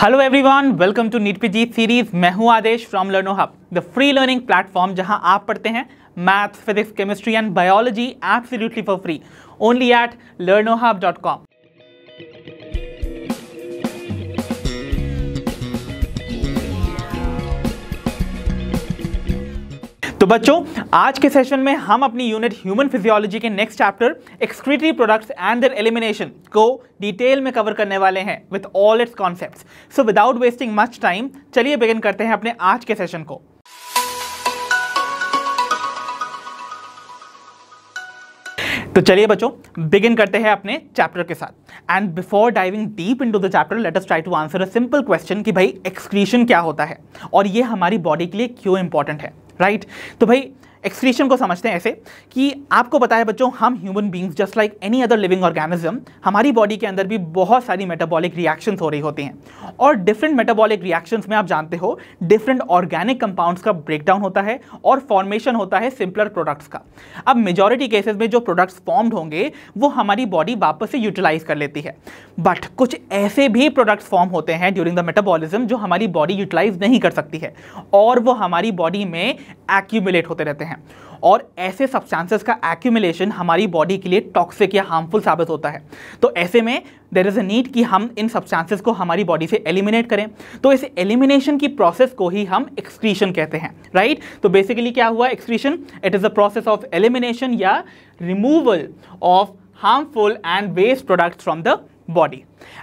Hello everyone welcome to NEET P series मैं हूं Aadesh from Learno Hub the free learning platform जहां आप पढ़ते हैं maths physics chemistry and biology absolutely for free only at Learno Hub dot com तो बच्चों आज के सेशन में हम अपनी यूनिट ह्यूमन फिजियोलॉजी के next chapter excretory products and their elimination को डिटेल में कवर करने वाले हैं with all its concepts so without wasting much time चलिए बिगिन करते हैं अपने आज के सेशन को तो चलिए बच्चों बिगिन करते हैं अपने चैप्टर के साथ and before diving deep into the chapter let us try to answer a simple question कि भाई एक्सक्रीशन क्या होता है और ये हमारी बॉडी के लिए क्यों इंपॉर्टेंट है राइट तो भाई एक्सक्रीशन को समझते हैं ऐसे कि आपको पता है बच्चों हम human beings just like any other living organism हमारी बॉडी के अंदर भी बहुत सारी मेटाबॉलिक रिएक्शंस हो रही होती हैं और डिफरेंट मेटाबॉलिक रिएक्शंस में आप जानते हो डिफरेंट ऑर्गेनिक कंपाउंड्स का ब्रेकडाउन होता है और फॉर्मेशन होता है सिंपलर प्रोडक्ट्स का अब मेजोरिटी केसेस में जो प्रोडक्ट्स फॉर्म्ड होंगे वो हमारी बॉडी वापस से यूटिलाइज कर लेती है बट कुछ ऐसे भी प्रोडक्ट्स फॉर्म होते हैं ड्यूरिंग द मेटाबॉलिज्म जो हमारी बॉडी यूटिलाइज नहीं कर सकती है और वो हमारी बॉडी में एक्यूमुलेट होते रहते हैं हैं और ऐसे सब्सटेंसेस का एक्यूमिलेशन हमारी बॉडी के लिए टॉक्सिक या हार्मफुल साबित होता है तो ऐसे में देर इज़ अ नीड कि हम इन सब्सटेंसेस को हमारी बॉडी से एलिमिनेट करें तो इस एलिमिनेशन की प्रोसेस को ही हम एक्सक्रीशन कहते हैं राइट right? तो बेसिकली क्या हुआ excretion it is a process of elimination या removal of harmful and waste products from the body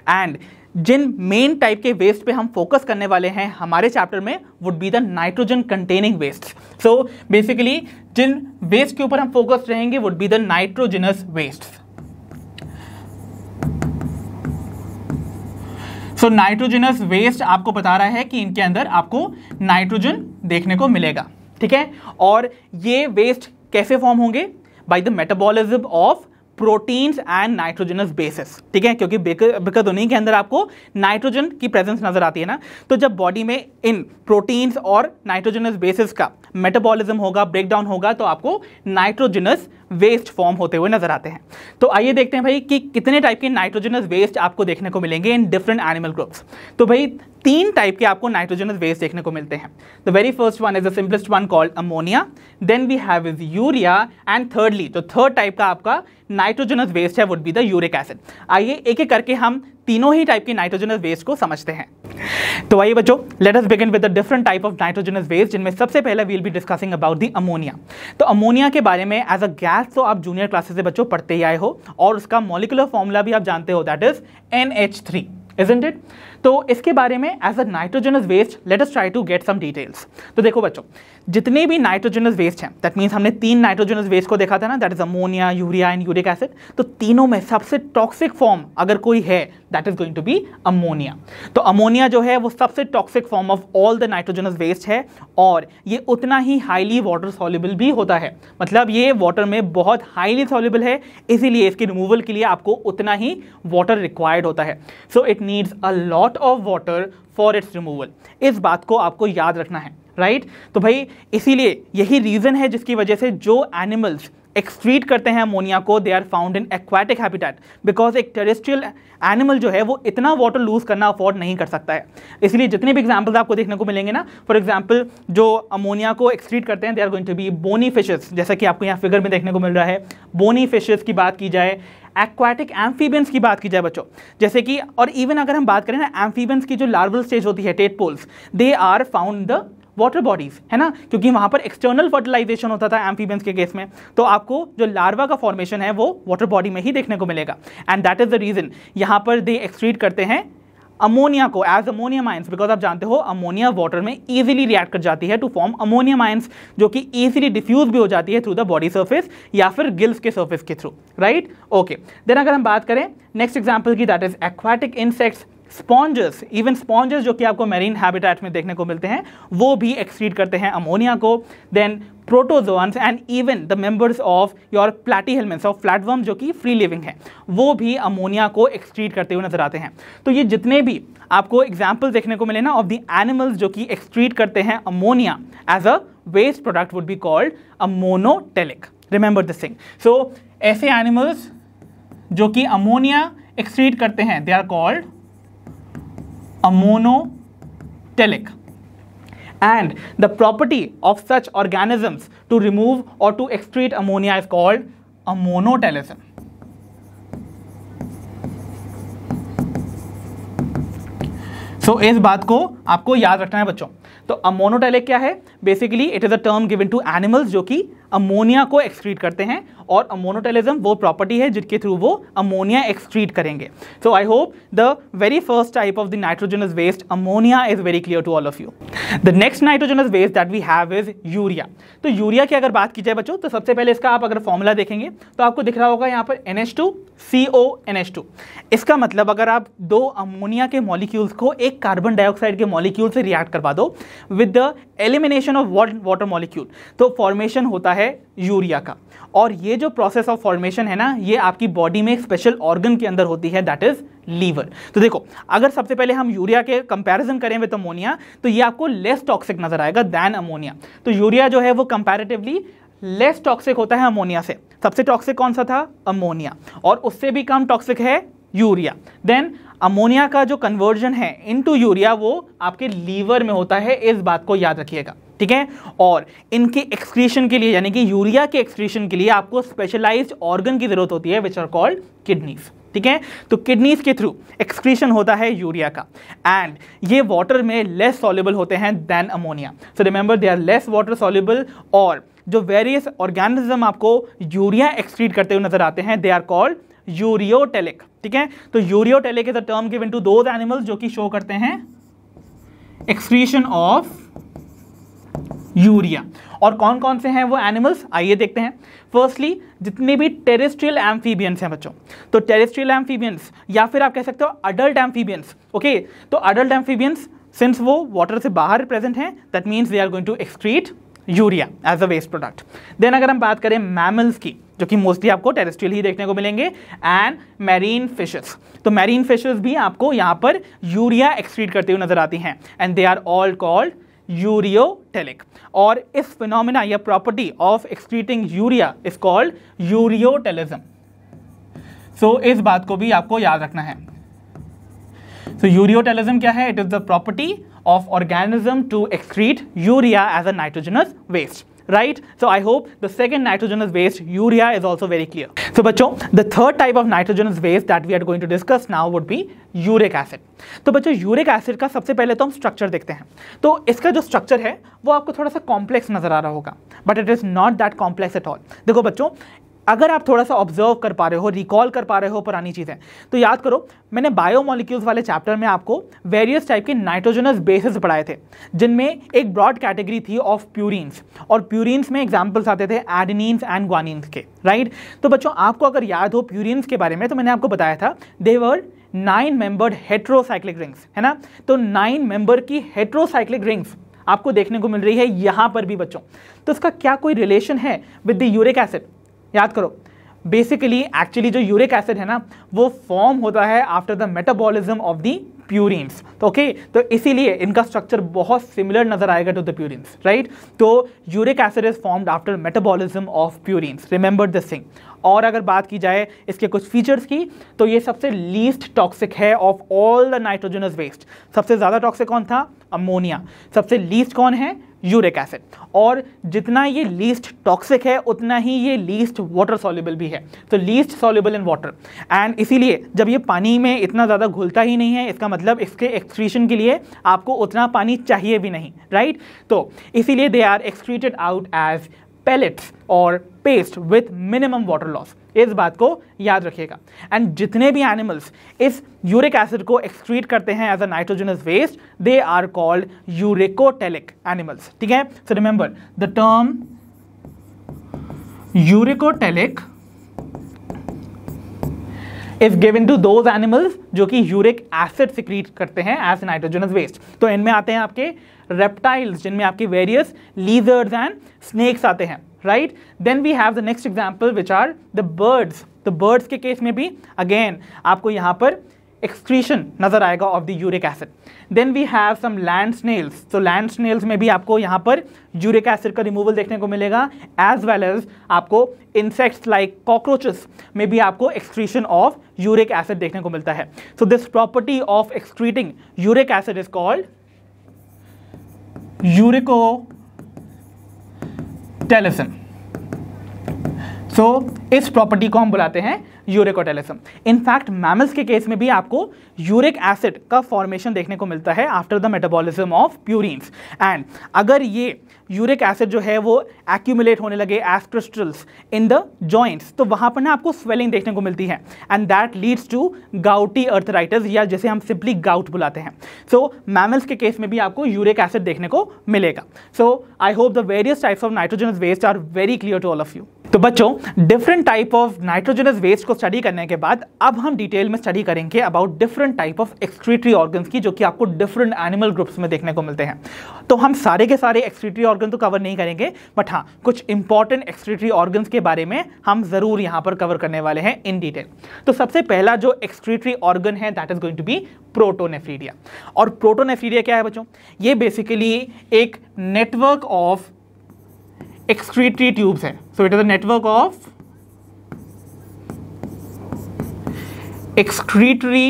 and जिन मेन टाइप के वेस्ट पे हम फोकस करने वाले हैं हमारे चैप्टर में would be the nitrogen containing waste so basically जिन वेस्ट के ऊपर हम फोकस रहेंगे would be the nitrogenous waste so nitrogenous waste आपको बता रहा है कि इनके अंदर आपको नाइट्रोजन देखने को मिलेगा ठीक है और ये वेस्ट कैसे फॉर्म होंगे by the metabolism of proteins and nitrogenous bases ठीक है क्योंकि बिकत उन्हीं के अंदर आपको नाइट्रोजन की प्रेजेंस नजर आती है ना तो जब बॉडी में इन प्रोटीन्स और नाइट्रोजनस बेसिस का मेटाबॉलिज्म होगा ब्रेकडाउन होगा तो आपको नाइट्रोजनस वेस्ट फॉर्म होते हुए नजर आते हैं तो आइए देखते हैं भाई कि कितने टाइप के नाइट्रोजनस वेस्ट आपको देखने को मिलेंगे इन डिफरेंट एनिमल ग्रुप्स तो भाई तीन टाइप के आपको नाइट्रोजनस वेस्ट देखने को मिलते हैं the very first one is the simplest one called ammonia then we have is urea and thirdly तो थर्ड टाइप का आपका नाइट्रोजनस वेस्ट है would be the uric acid आइए एक एक करके हम तीनों ही टाइप के नाइट्रोजनस वेस्ट को समझते हैं तो आइए बच्चों let us begin with the different type of nitrogenous waste जिनमें सबसे पहले will be discussing about the ammonia तो अमोनिया के बारे में एज अ गैस तो आप जूनियर क्लासेस से बच्चों पढ़ते ही आए हो और उसका मॉलिकुलर फॉर्मूला भी आप जानते हो that is N H three isn't it तो इसके बारे में as a nitrogenous waste let us try to get some details तो देखो बच्चों जितने भी नाइट्रोजनस वेस्ट हैं दैट मीन्स हमने तीन नाइट्रोजनस वेस्ट को देखा था ना that is ammonia urea and uric acid तो तीनों में सबसे टॉक्सिक फॉर्म अगर कोई है that is going to be ammonia तो अमोनिया जो है वो सबसे toxic form of all the nitrogenous waste है और ये उतना ही हाईली वाटर सॉल्यूबल भी होता है मतलब ये वाटर में बहुत हाईली सॉल्यूबल है इसीलिए इसके रिमूवल के लिए आपको उतना ही वाटर रिक्वायर्ड होता है so it needs a lot of water for its removal इस बात को आपको याद रखना है राइट तो भाई इसीलिए यही रीज़न है जिसकी वजह से जो एनिमल्स एक्सक्रीट करते हैं अमोनिया को they are found in aquatic habitat because एक टेरेस्ट्रियल एनिमल जो है वो इतना वाटर लूज करना अफोर्ड नहीं कर सकता है इसलिए जितने भी एग्जाम्पल्स आपको देखने को मिलेंगे ना फॉर एग्जाम्पल जो अमोनिया को एक्सक्रीट करते हैं they are going to be bony fishes जैसा कि आपको यहाँ फिगर में देखने को मिल रहा है बोनी फिशेज की बात की जाए एक्वाटिक एम्फीबियंस की बात की जाए बच्चों जैसे कि और इवन अगर हम बात करें ना एम्फीबियंस की जो लार्वल स्टेज होती है tadpoles they are found the water bodies है ना क्योंकि वहां पर एक्सटर्नल फर्टिलाइजेशन होता था एम्फीबियंस के केस में तो आपको जो लार्वा का फॉर्मेशन है वो वाटर बॉडी में ही देखने को मिलेगा and that is the reason यहां पर दे एक्सट्रीट करते हैं अमोनिया को एज अमोनियम आयंस बिकॉज आप जानते हो अमोनिया वाटर में ईजिली रिएक्ट कर जाती है टू फॉर्म अमोनियम आयंस जो कि ईजिली डिफ्यूज भी हो जाती है थ्रू द बॉडी सर्फेस या फिर गिल्स के सर्फेस के थ्रू राइट ओके देन अगर हम बात करें नेक्स्ट एग्जाम्पल की that is aquatic insects sponges even sponges जो कि आपको मेरीन हैबिटेट में देखने को मिलते हैं वो भी एक्सक्रीट करते हैं अमोनिया को then protozoans and even the members of your platyhelminthes of flatworm जो कि फ्री लिविंग है वो भी अमोनिया को एक्सक्रीट करते हुए नजर आते हैं तो ये जितने भी आपको एग्जाम्पल देखने को मिले ना ऑफ द एनिमल्स जो कि एक्सक्रीट करते हैं ammonia as a waste product would be called ammonotelic remember this thing so ऐसे एनिमल्स जो कि अमोनिया एक्सट्रीट करते हैं they are called ammonotelic and the property of such organisms to remove और to excrete ammonia is called ammonotelism so इस बात को आपको याद रखना है बच्चों तो अमोनोटेलिक क्या है basically it is a term given to animals जो कि अमोनिया को एक्सक्रीट करते हैं और अमोनोटेलिज्म वो प्रॉपर्टी है जिसके थ्रू वो अमोनिया एक्सक्रीट करेंगे so I hope the very first type of the nitrogenous waste ammonia is very clear to all of you the next nitrogenous waste that we have is urea तो urea की अगर बात की जाए बच्चों तो सबसे पहले इसका आप अगर फॉर्मूला देखेंगे तो आपको दिख रहा होगा यहाँ पर N H two C O N H two इसका मतलब अगर आप दो अमोनिया के मॉलिक्यूल्स को एक कार्बन डाइऑक्साइड के मॉलिक्यूल से रिएक्ट करवा दो with the elimination of water molecule तो फॉर्मेशन होता है यूरिया का और ये जो प्रोसेस ऑफ फॉर्मेशन है ना ये आपकी बॉडी में एक स्पेशल ऑर्गन के अंदर होती है दैट इज लीवर तो देखो अगर सबसे पहले हम यूरिया के कंपैरिजन करें विद अमोनिया तो ये आपको लेस टॉक्सिक नजर आएगा दैन अमोनिया तो यूरिया जो है वो कंपैरेटिवली लेस टॉक्सिक होता है अमोनिया से सबसे टॉक्सिक कौन सा था अमोनिया और उससे भी कम टॉक्सिक है यूरिया देन अमोनिया का जो कन्वर्जन है इनटू यूरिया वो आपके लीवर में होता है इस बात को याद रखिएगा ठीक है और इनके एक्सक्रीशन के लिए यानी कि यूरिया के एक्सक्रीशन के लिए आपको स्पेशलाइज ऑर्गन की जरूरत होती है विच आर कॉल्ड किडनीज ठीक है तो किडनीज के थ्रू एक्सक्रीशन होता है यूरिया का एंड ये वाटर में लेस सॉल्युबल होते हैं than ammonia so remember they are less water soluble और जो वेरियस ऑर्गेनिज्म आपको यूरिया एक्सक्रीट करते हुए नजर आते हैं दे आर कॉल्ड यूरियोटेलिक ठीक है तो ureotelic is a term given to those animals जो कि शो करते हैं एक्सक्रीशन ऑफ यूरिया और कौन कौन से हैं वो एनिमल्स आइए देखते हैं फर्स्टली जितने भी टेरेस्ट्रियल एम्फीबियंस हैं बच्चों तो टेरेस्ट्रियल एम्फीबियंस या फिर आप कह सकते हो अडल्ट एम्फीबियंस ओके तो अडल्ट एम्फीबियंस सिंस वो वाटर से बाहर प्रेजेंट हैं that means they are going to excrete urea as a waste product then अगर हम बात करें मैमल्स की जो कि मोस्टली आपको टेरेस्ट्रियल ही देखने को मिलेंगे एंड मैरीन फिशेस तो मैरीन फिशेस भी आपको यहाँ पर यूरिया एक्सक्रीट करते हुए नजर आती हैं and they are all called ureotelic और इस फिनोमिना या property of excreting urea is called ureotelism so इस बात को भी आपको याद रखना है सो so, यूरियोटेलिज्म क्या है it is the property of organism to excrete urea as a nitrogenous waste right so I hope the second nitrogenous waste urea is also very clear so बच्चों the third type of nitrogenous waste that we are going to discuss now would be uric acid तो बच्चों uric acid का सबसे पहले तो हम structure देखते हैं तो इसका जो स्ट्रक्चर है वो आपको थोड़ा सा कॉम्प्लेक्स नजर आ रहा होगा but it is not that complex at all देखो बच्चों अगर आप थोड़ा सा ऑब्जर्व कर पा रहे हो रिकॉल कर पा रहे हो पुरानी चीज़ें तो याद करो मैंने बायोमोलिक्यूल्स वाले चैप्टर में आपको वेरियस टाइप के नाइट्रोजनस बेसिस पढ़ाए थे जिनमें एक ब्रॉड कैटेगरी थी ऑफ प्यूरिन्स और प्यूरिन्स में एग्जाम्पल्स आते थे एडनिन्स एंड ग्वानिन्स के राइट तो बच्चों आपको अगर याद हो प्यूरिन्स के बारे में तो मैंने आपको बताया था they're nine membered heterocyclic rings है ना तो नाइन मेंबर की हेट्रोसाइक्लिक रिंग्स आपको देखने को मिल रही है यहाँ पर भी बच्चों तो इसका क्या कोई रिलेशन है विद द यूरिक एसिड याद करो बेसिकली एक्चुअली जो यूरिक एसिड है ना वो फॉर्म होता है after the metabolism of the purines तो ओके तो इसीलिए इनका स्ट्रक्चर बहुत सिमिलर नजर आएगा टू द प्यूरिन्स राइट तो uric acid is formed after metabolism of purines remember this thing और अगर बात की जाए इसके कुछ फीचर्स की तो ये सबसे लीस्ट टॉक्सिक है of all the nitrogenous waste सबसे ज़्यादा टॉक्सिक कौन था अमोनिया सबसे लीस्ट कौन है यूरिक एसिड और जितना ये लीस्ट टॉक्सिक है उतना ही ये लीस्ट वाटर सॉल्युबल भी है तो least soluble in water and इसीलिए जब ये पानी में इतना ज़्यादा घुलता ही नहीं है इसका मतलब इसके एक्सक्रीशन के लिए आपको उतना पानी चाहिए भी नहीं राइट तो इसीलिए they are excreted out as pellets और paste with minimum water loss इस बात को याद रखिएगा एंड जितने भी एनिमल्स इस यूरिक एसिड को एक्सक्रीट करते हैं as a nitrogenous waste they are called uricotelic animals ठीक है so remember the term uricotelic is given to those animals जो कि यूरिक एसिड सिक्रीट करते हैं एज ए नाइट्रोजनस वेस्ट तो इनमें आते हैं आपके रेप्टाइल्स जिनमें आपके वेरियस लीजर्स एंड स्नेक्स आते हैं right then we have the next example which are the birds the birds के केस में भी again आपको यहाँ पर एक्सक्रीशन नज़र आएगा of the uric acid then we have some land snails तो लैंड स्नेल्स में भी आपको यहाँ पर यूरिक एसिड का रिमूवल देखने को मिलेगा एज वेल एज आपको इंसेक्ट्स लाइक कॉकरोचेस में भी आपको एक्सक्रीशन ऑफ यूरिक एसिड देखने को मिलता है so this property of excreting uric acid is called uricotelism so so, इस प्रॉपर्टी को हम बुलाते हैं यूरिकोटेलिज्म इनफैक्ट मैमल्स के केस में भी आपको यूरिक एसिड का फॉर्मेशन देखने को मिलता है after the metabolism of purines and अगर ये यूरिक एसिड जो है वो एक्यूमुलेट होने लगे as crystals in the joints तो वहाँ पर ना आपको स्वेलिंग देखने को मिलती है and that leads to gouty arthritis या जैसे हम सिंपली गाउट बुलाते हैं सो मैमल्स के केस में भी आपको यूरिक एसिड देखने को मिलेगा so I hope the various types of nitrogen waste are very clear to all of you तो बच्चों different type of nitrogenous waste को स्टडी करने के बाद अब हम डिटेल में स्टडी करेंगे about different type of excretory organs की जो कि आपको डिफरेंट एनिमल ग्रुप्स में देखने को मिलते हैं तो हम सारे के सारे एक्सक्रीटरी ऑर्गन तो कवर नहीं करेंगे बट हाँ कुछ इंपॉर्टेंट एक्सक्रीटरी ऑर्गन्स के बारे में हम ज़रूर यहाँ पर कवर करने वाले हैं इन डिटेल तो सबसे पहला जो एक्सक्रीटरी ऑर्गन है that is going to be protonephridia और प्रोटोनेफीडिया क्या है बच्चों ये बेसिकली एक नेटवर्क ऑफ एक्सक्रीटरी ट्यूब्स है so it is a network of excretory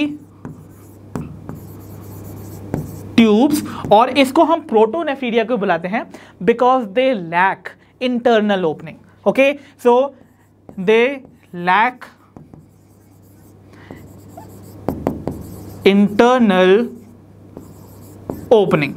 tubes और इसको हम प्रोटोनेफ्रीडिया को बुलाते हैं because they lack internal opening okay so they lack internal opening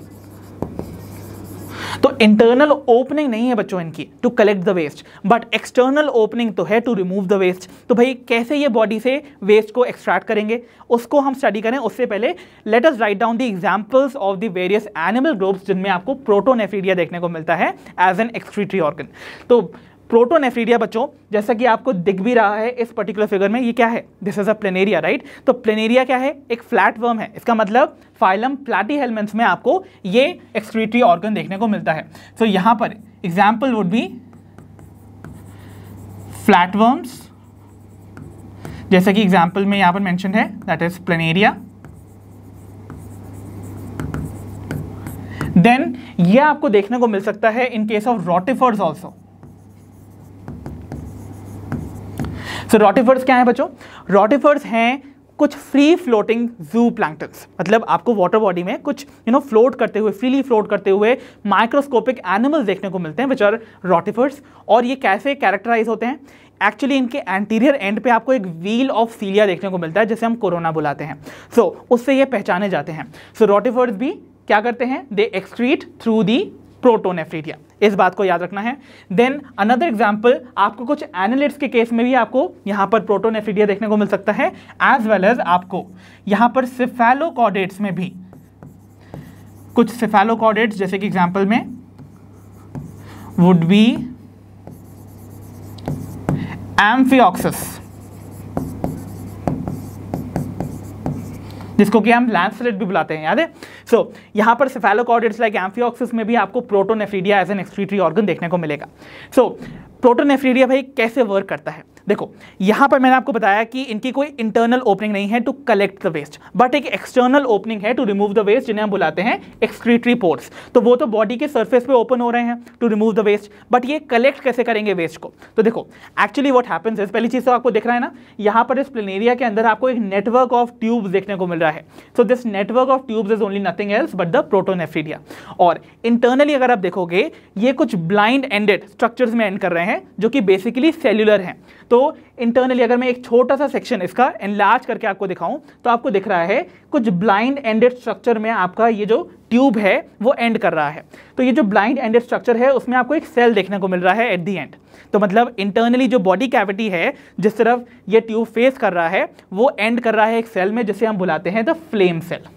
तो इंटरनल ओपनिंग नहीं है बच्चों इनकी to collect the waste but external opening तो है टू रिमूव द वेस्ट तो भाई कैसे ये बॉडी से वेस्ट को एक्सट्रैक्ट करेंगे उसको हम स्टडी करें उससे पहले let us write down the examples of the various animal groups जिनमें आपको प्रोटोनेफीडिया देखने को मिलता है एज एन एक्सक्रीटरी ऑर्गन तो प्रोटोनेफ्रीडिया बच्चों जैसा कि आपको दिख भी रहा है इस पर्टिकुलर फिगर में ये क्या है this is a planaria right तो प्लेनेरिया क्या है एक फ्लैट वर्म है इसका मतलब फाइलम प्लाटी हेलमेंट्स में आपको ये एक्सक्रीटरी ऑर्गन देखने को मिलता है सो so, यहां पर example would be flat worms जैसा कि एग्जाम्पल में यहां पर मैंशन है दैट इज प्लेनेरिया देन ये आपको देखने को मिल सकता है in case of rotifers also so rotifers rotifers क्या है बच्चों रॉटिफर्स हैं कुछ फ्री फ्लोटिंग जू प्लैंक्टन्स मतलब आपको वाटर बॉडी में कुछ यू नो फ्लोट करते हुए फ्रीली फ्लोट करते हुए माइक्रोस्कोपिक एनिमल्स देखने को मिलते हैं विच आर रॉटिफर्स और ये कैसे कैरेक्टराइज होते हैं एक्चुअली इनके एंटीरियर एंड पे आपको एक व्हील ऑफ सीलिया देखने को मिलता है जिसे हम कोरोना बुलाते हैं सो so, उससे ये पहचाने जाते हैं सो so, रोटिफर्स भी क्या करते हैं they excrete through the protonephridia इस बात को याद रखना है देन अनदर एग्जाम्पल आपको कुछ एनालिट्स के केस में भी आपको यहाँ पर प्रोटोन एफिडिया देखने को मिल सकता है एज वेल एज आपको यहाँ पर सिफेलोकॉडेट्स में भी कुछ सिफेलोकॉडेट्स जैसे कि एग्जाम्पल में वुड बी एम्फियोक्सिस जिसको कि हम लैंसलेट भी बुलाते हैं याद है सो यहाँ पर सेफेलोकॉर्डेट्स लाइक एम्फियोक्सिस में भी आपको protonephridia as an excretory organ देखने को मिलेगा सो so, प्रोटोनेफ्रीडिया भाई कैसे वर्क करता है देखो यहां पर मैंने आपको बताया कि इनकी कोई इंटरनल ओपनिंग नहीं है to collect the waste but एक एक्सटर्नल ओपनिंग है टू रिमूव द वेस्ट जिन्हें हम बुलाते हैं एक्सक्रीटरी पोर्ट्स तो वो तो बॉडी के सर्फेस पे ओपन हो रहे हैं to remove the waste but ये कलेक्ट कैसे करेंगे वेस्ट को तो देखो एक्चुअली वॉट हैपन्स इज पहली चीज़ तो आपको दिख रहा है ना यहां पर इस प्लेनेरिया के अंदर आपको एक नेटवर्क ऑफ ट्यूब्स देखने को मिल रहा है so this network of tubes is only nothing else but the protonephridia और इंटरनली अगर आप देखोगे ये कुछ ब्लाइंड एंडेड स्ट्रक्चर्स में एंड कर रहे हैं जो कि बेसिकली सेल्यूलर हैं तो तो इंटरनली अगर मैं एक छोटा सा सेक्शन इसका एनलार्ज करके आपको दिखाऊं तो आपको दिख रहा है कुछ ब्लाइंड एंडेड स्ट्रक्चर में आपका ये जो ट्यूब है वो एंड कर रहा है तो ये जो ब्लाइंड एंडेड स्ट्रक्चर है उसमें आपको एक सेल देखने को मिल रहा है एट दी एंड तो मतलब इंटरनली जो बॉडी कैविटी है जिस तरफ ये ट्यूब फेस कर रहा है वो एंड कर रहा है एक सेल में जिसे हम बुलाते हैं द फ्लेम सेल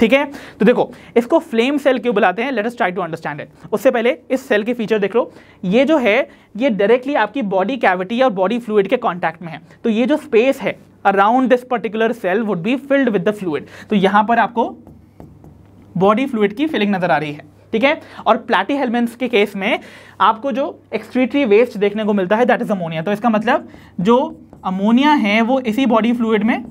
ठीक है तो देखो इसको फ्लेम सेल क्यों बुलाते हैं let's try to understand it उससे पहले इस सेल के फीचर देख लो ये जो है ये डायरेक्टली आपकी बॉडी कैविटी और बॉडी फ्लूड के कॉन्टैक्ट में है तो ये जो स्पेस है around this particular cell would be filled with the fluid तो यहां पर आपको बॉडी फ्लूड की फिलिंग नजर आ रही है ठीक है और प्लाटी हेलमेंट्स के केस में आपको जो एक्सक्रीटरी वेस्ट देखने को मिलता है दैट इज अमोनिया तो इसका मतलब जो अमोनिया है वो इसी बॉडी फ्लूड में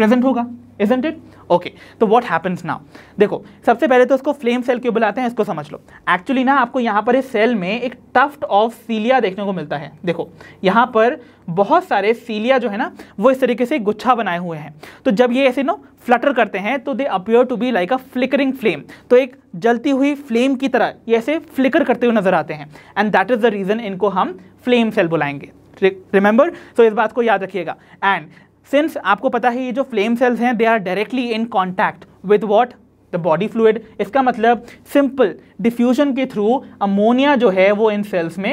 प्रेजेंट होगा इजेंट इट ओके तो वॉट हैपन्स नाउ देखो सबसे पहले तो इसको फ्लेम सेल क्यों बुलाते हैं इसको समझ लो एक्चुअली ना आपको यहाँ पर इस सेल में एक टफ्ट ऑफ सीलिया देखने को मिलता है देखो यहाँ पर बहुत सारे सीलिया जो है ना वो इस तरीके से गुच्छा बनाए हुए हैं तो जब ये ऐसे नो फ्लटर करते हैं तो they appear to be like a flickering flame तो एक जलती हुई फ्लेम की तरह ये ऐसे फ्लिकर करते हुए नजर आते हैं and that is the reason इनको हम फ्लेम सेल बुलाएंगे रिमेंबर सो so, इस बात को याद रखिएगा एंड सिंस आपको पता है ये जो फ्लेम सेल्स हैं they are directly in contact with what the body fluid इसका मतलब सिंपल डिफ्यूजन के थ्रू अमोनिया जो है वो इन सेल्स में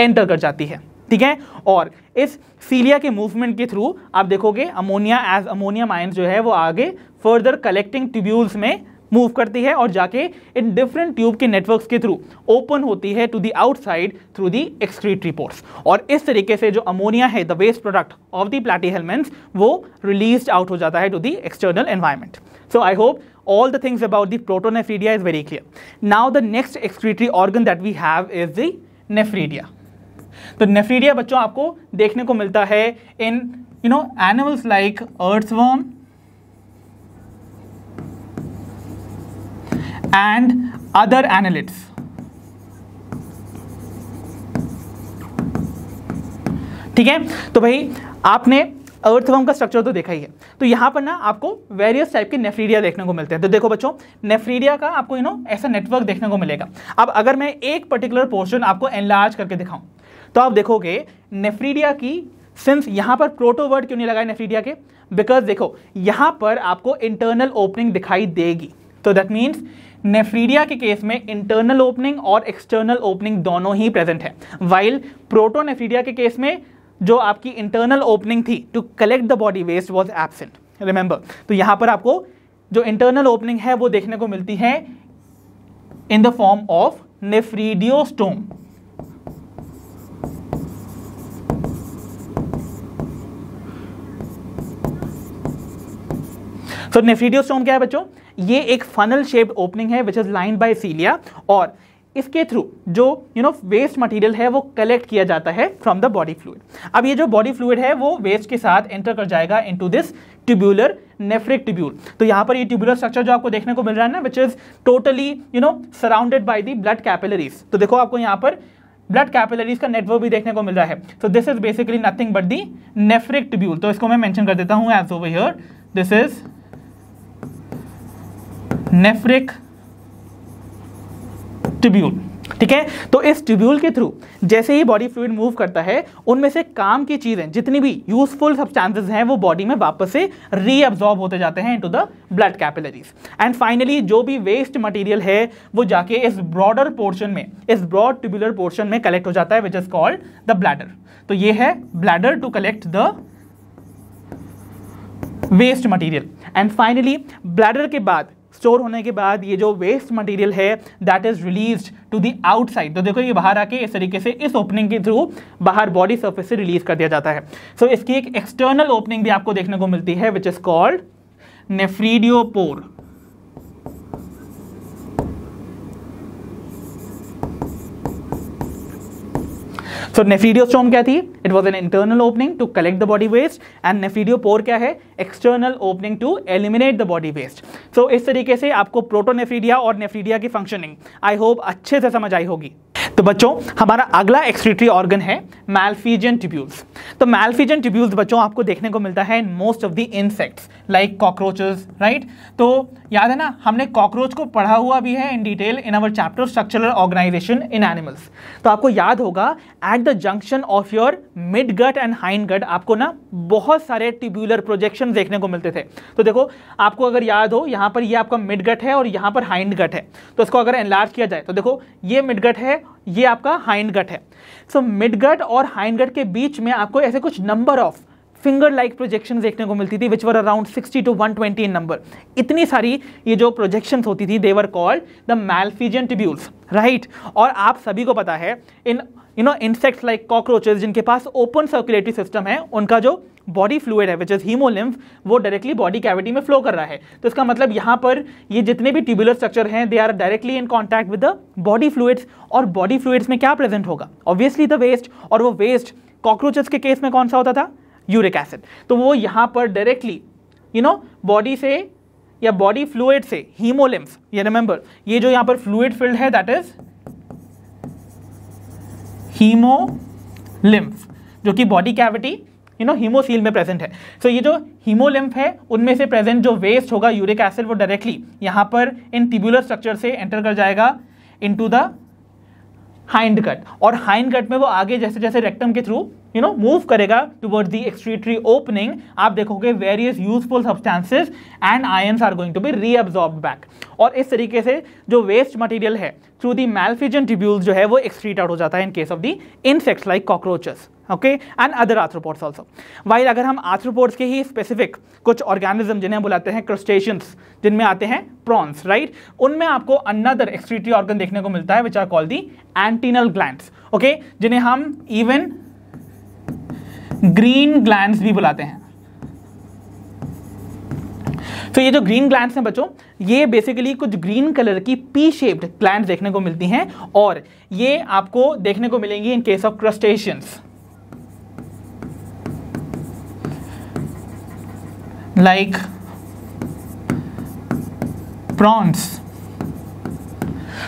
एंटर कर जाती है ठीक है और इस सीलिया के मूवमेंट के थ्रू आप देखोगे अमोनिया एज अमोनियम आयन जो है वो आगे फर्दर कलेक्टिंग ट्यूब्यूल्स में मूव करती है और जाके इन डिफरेंट ट्यूब के नेटवर्क्स के थ्रू ओपन होती है to the outside through the excretory pores और इस तरीके से जो अमोनिया है the waste product of the platyhelminthes वो रिलीज आउट हो जाता है to the external environment so I hope all the things about the protonephidia is very clear. Now the next excretory organ that we have is the nephridia. तो nephridia बच्चों आपको देखने को मिलता है in you know animals like earthworm and other analytes ठीक है तो भाई आपने अर्थवर्म का स्ट्रक्चर तो देखा ही है तो यहां पर ना आपको वेरियस टाइप के नेफ्रीडिया देखने को मिलते हैं तो देखो बच्चों नेफ्रीडिया का आपको यू नो ऐसा नेटवर्क देखने को मिलेगा अब अगर मैं एक पर्टिकुलर पोर्शन आपको एनलार्ज करके दिखाऊं तो आप देखोगे नेफ्रीडिया की सिंस यहां पर प्रोटोवर्ड क्यों नहीं लगाए नेफ्रीडिया के बिकॉज देखो यहां पर आपको इंटरनल ओपनिंग दिखाई देगी तो दैट मीन्स नेफ्रीडिया के केस में इंटरनल ओपनिंग और एक्सटर्नल ओपनिंग दोनों ही प्रेजेंट है वाइल प्रोटोनेफ्रीडिया के केस में जो आपकी इंटरनल ओपनिंग थी to collect the body waste was absent remember तो यहां पर आपको जो इंटरनल ओपनिंग है वो देखने को मिलती है in the form of nephridiostome तो नेफ्रीडियोस्टोम क्या है बच्चों ये एक फनल शेप्ड ओपनिंग है which is line by cilia और इसके थ्रू जो यू नो वेस्ट मटेरियल है वो कलेक्ट किया जाता है फ्रॉम द बॉडी फ्लूड अब ये जो बॉडी फ्लूड है वो वेस्ट के साथ एंटर कर जाएगा into this tubular nephric tubule तो यहाँ पर ये ट्यूब्यूलर स्ट्रक्चर जो आपको देखने को मिल रहा है ना which is totally you know surrounded by the blood capillaries तो देखो आपको यहाँ पर ब्लड कैपिलरीज का नेटवर्क भी देखने को मिल रहा है so this is basically nothing but the nephric tubule तो इसको मैं मैंशन कर देता हूँ as over here this is nephric tubule ठीक है तो इस ट्यूब्यूल के थ्रू जैसे ही बॉडी फ्लूड मूव करता है उनमें से काम की चीज़ें जितनी भी यूजफुल सब्सटेंसेस हैं वो बॉडी में वापस से रीअब्जॉर्ब होते जाते हैं into the blood capillaries and finally जो भी वेस्ट मटेरियल है वो जाके इस ब्रॉडर पोर्शन में इस ब्रॉड ट्यूबुलर पोर्शन में कलेक्ट हो जाता है which is called the bladder तो ये है bladder to collect the waste material and finally bladder के बाद स्टोर होने के बाद ये जो वेस्ट मटेरियल है that is release to the outside तो देखो ये बाहर आके इस तरीके से इस ओपनिंग के थ्रू बाहर बॉडी सर्फेस से रिलीज कर दिया जाता है सो so, इसकी एक एक्सटर्नल ओपनिंग भी आपको देखने को मिलती है which is called नेफ्रीडियोपोर so nephridiostome क्या थी it was an internal opening to collect the body waste and nephridiopore क्या है external opening to eliminate the body waste so इस तरीके से आपको प्रोटोनेफ्रीडिया और नेफ्रीडिया की फंक्शनिंग आई होप अच्छे से समझ आई होगी तो बच्चों हमारा अगला एक्सक्रीटरी ऑर्गन है मैल्फीजियन ट्यूब्यूल्स तो मैल्फीजियन ट्यूब्यूल्स बच्चों आपको देखने को मिलता है in most of the insects like cockroaches right तो याद है ना हमने कॉकरोच को पढ़ा हुआ भी है in detail in our chapter structural organisation in animals तो आपको याद होगा at the junction of your mid gut and hind gut आपको ना बहुत सारे ट्यूब्यूलर प्रोजेक्शन देखने को मिलते थे तो देखो आपको अगर याद हो यहाँ पर ये यह आपका मिड गट है और यहाँ पर हाइंड गट है तो इसको अगर एनलार्ज किया जाए तो देखो ये मिड गट है ये आपका हाइंड गट है सो मिड गट और हाइंड गट के बीच में आपको ऐसे कुछ number of finger like projection देखने को मिलती थी which were around 60 to 120 in number इतनी सारी ये जो प्रोजेक्शन होती थी they were called the Malpighian tubules right और आप सभी को पता है in you know insects like cockroaches जिनके पास ओपन सर्कुलेटरी सिस्टम है उनका जो बॉडी फ्लूड है विच इज हीमोलिम्फ वो डायरेक्टली बॉडी कैविटी में फ्लो कर रहा है तो इसका मतलब यहाँ पर ये जितने भी ट्यूबुलर स्ट्रक्चर हैं they are directly in contact with the body fluids और बॉडी फ्लूड्स में क्या प्रेजेंट होगा ऑब्वियसली द वेस्ट और वो वेस्ट कॉकरोचेस के केस में कौन सा होता था यूरिक एसिड तो वो यहाँ पर डायरेक्टली यू नो बॉडी से या बॉडी फ्लूड से हीमोलिम्स ये रिमेंबर ये जो यहाँ पर फ्लूड फील्ड है दैट इज हीमोलिम्फ जो कि body cavity you know haemocoel में प्रेजेंट है सो so, ये जो हीमोलिम्फ है उनमें से प्रेजेंट जो वेस्ट होगा यूरिक एसिड वो डायरेक्टली यहाँ पर इन टिब्यूलर स्ट्रक्चर से एंटर कर जाएगा इनटू द हाइंड कट और हाइंड कट में वो आगे जैसे जैसे रेक्टम के थ्रू यू नो मूव करेगा टुवर्ड्स दी एक्सट्रीटरी ओपनिंग आप देखोगे various useful substances and ions are going to be reabsorb back और इस तरीके से जो वेस्ट मटेरियल है थ्रू दी मेल्फिजन ट्यूब्यूल जो है वो एक्सट्रीट आउट हो जाता है in case of the insects like cockroaches okay and other arthropods also while अगर हम आर्थ्रोपोड्स के ही स्पेसिफिक कुछ ऑर्गेनिज्म जिन्हें बुलाते हैं क्रस्टेशंस जिनमें आते हैं प्रॉन्स राइट right? उनमें आपको अनदर एक्सट्रीटरी ऑर्गन देखने को मिलता है which are call the antennal gland okay जिन्हें हम इवन ग्रीन ग्लैंड भी बुलाते हैं तो ये जो ग्रीन ग्लैंड हैं बच्चों ये बेसिकली कुछ ग्रीन कलर की पी शेप्ड ग्लैंड देखने को मिलती हैं और ये आपको देखने को मिलेंगी in case of crustaceans like prawns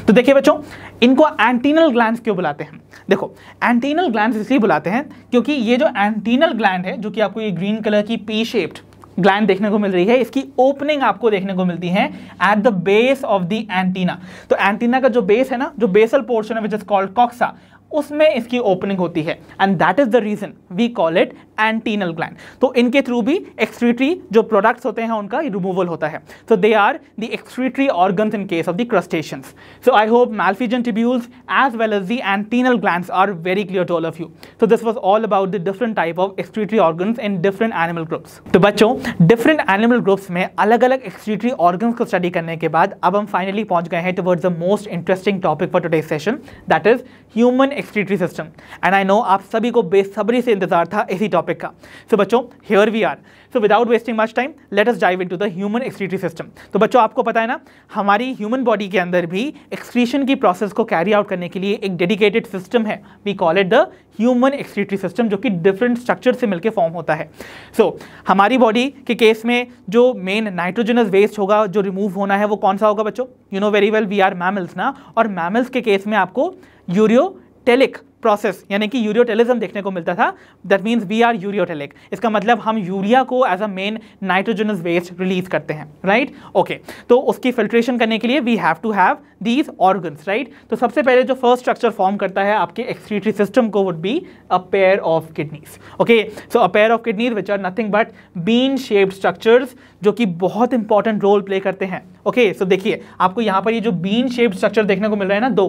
तो देखिए बच्चों इनको एंटीनल ग्लैंड क्यों बुलाते हैं देखो एंटीनल ग्लैंड इसलिए बुलाते हैं क्योंकि ये जो एंटीनल ग्लैंड है जो कि आपको ये ग्रीन कलर की पी शेप्ड ग्लैंड देखने को मिल रही है इसकी ओपनिंग आपको देखने को मिलती है at the base of the antenna तो एंटीना का जो बेस है ना जो बेसल पोर्शन है विच इज कॉल्ड कॉक्सा उसमें इसकी ओपनिंग होती है and that is the reason we call it antennal gland तो इनके थ्रू भी एक्सक्रीटरी जो प्रोडक्ट्स होते हैं उनका रिमूवल होता है so they are the excretory organs in case of the crustaceans so I hope Malpighian tubules as well as the antennal gland are very clear to all of you so this was all about the different type of excretory organ in different animal groups तो बच्चों different animal groups में अलग अलग excretory organ को study करने के बाद अब हम फाइनली पहुंच गए हैं towards the most interesting topic for today session that is human excretory system and I know आप सभी को बेसब्री से इंतजार था इसी टॉपिक टॉपिक का सो so, बच्चों here we are so without wasting much time let us dive into the human excretory system तो बच्चों आपको पता है ना हमारी ह्यूमन बॉडी के अंदर भी एक्सक्रीशन की प्रोसेस को कैरी आउट करने के लिए एक डेडिकेटेड सिस्टम है we call it the human excretory system जो कि डिफरेंट स्ट्रक्चर से मिलकर फॉर्म होता है सो so, हमारी बॉडी के केस में जो मेन नाइट्रोजनस वेस्ट होगा जो रिमूव होना है वो कौन सा होगा बच्चों you know very well we are mammals ना और मैमल्स के केस में आपको यूरियो टेलिक प्रोसेस यानी कि यूरियोटेलिज्म देखने को मिलता था that means we are ureotelic इसका मतलब हम यूरिया को as a main nitrogenous waste release करते हैं राइट right? Okay okay. तो उसकी फिल्ट्रेशन करने के लिए we have to have these organs right तो सबसे पहले जो फर्स्ट स्ट्रक्चर फॉर्म करता है आपके एक्सक्रीटरी सिस्टम को would be a pair of kidneys okay so a pair of kidneys which are nothing but bean shaped structures जो कि बहुत इंपॉर्टेंट रोल प्ले करते हैं ओके सो देखिए आपको यहाँ पर ये जो बीन शेप्ड स्ट्रक्चर देखने को मिल रहा है ना दो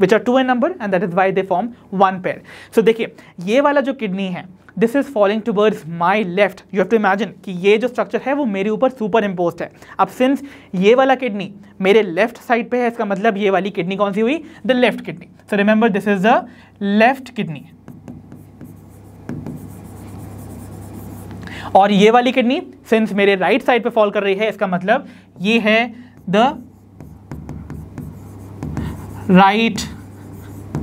which are two in number and that is why they form one pair so देखिए ये वाला जो किडनी है this is falling towards my left you have to imagine कि ये जो स्ट्रक्चर है वो मेरे ऊपर सुपर इम्पोज है अब सिंस ये वाला किडनी मेरे लेफ्ट साइड पे है इसका मतलब ये वाली किडनी कौन सी हुई the left kidney so remember this is the left kidney और ये वाली किडनी सिंस मेरे राइट right साइड पे फॉल कर रही है इसका मतलब ये है द राइट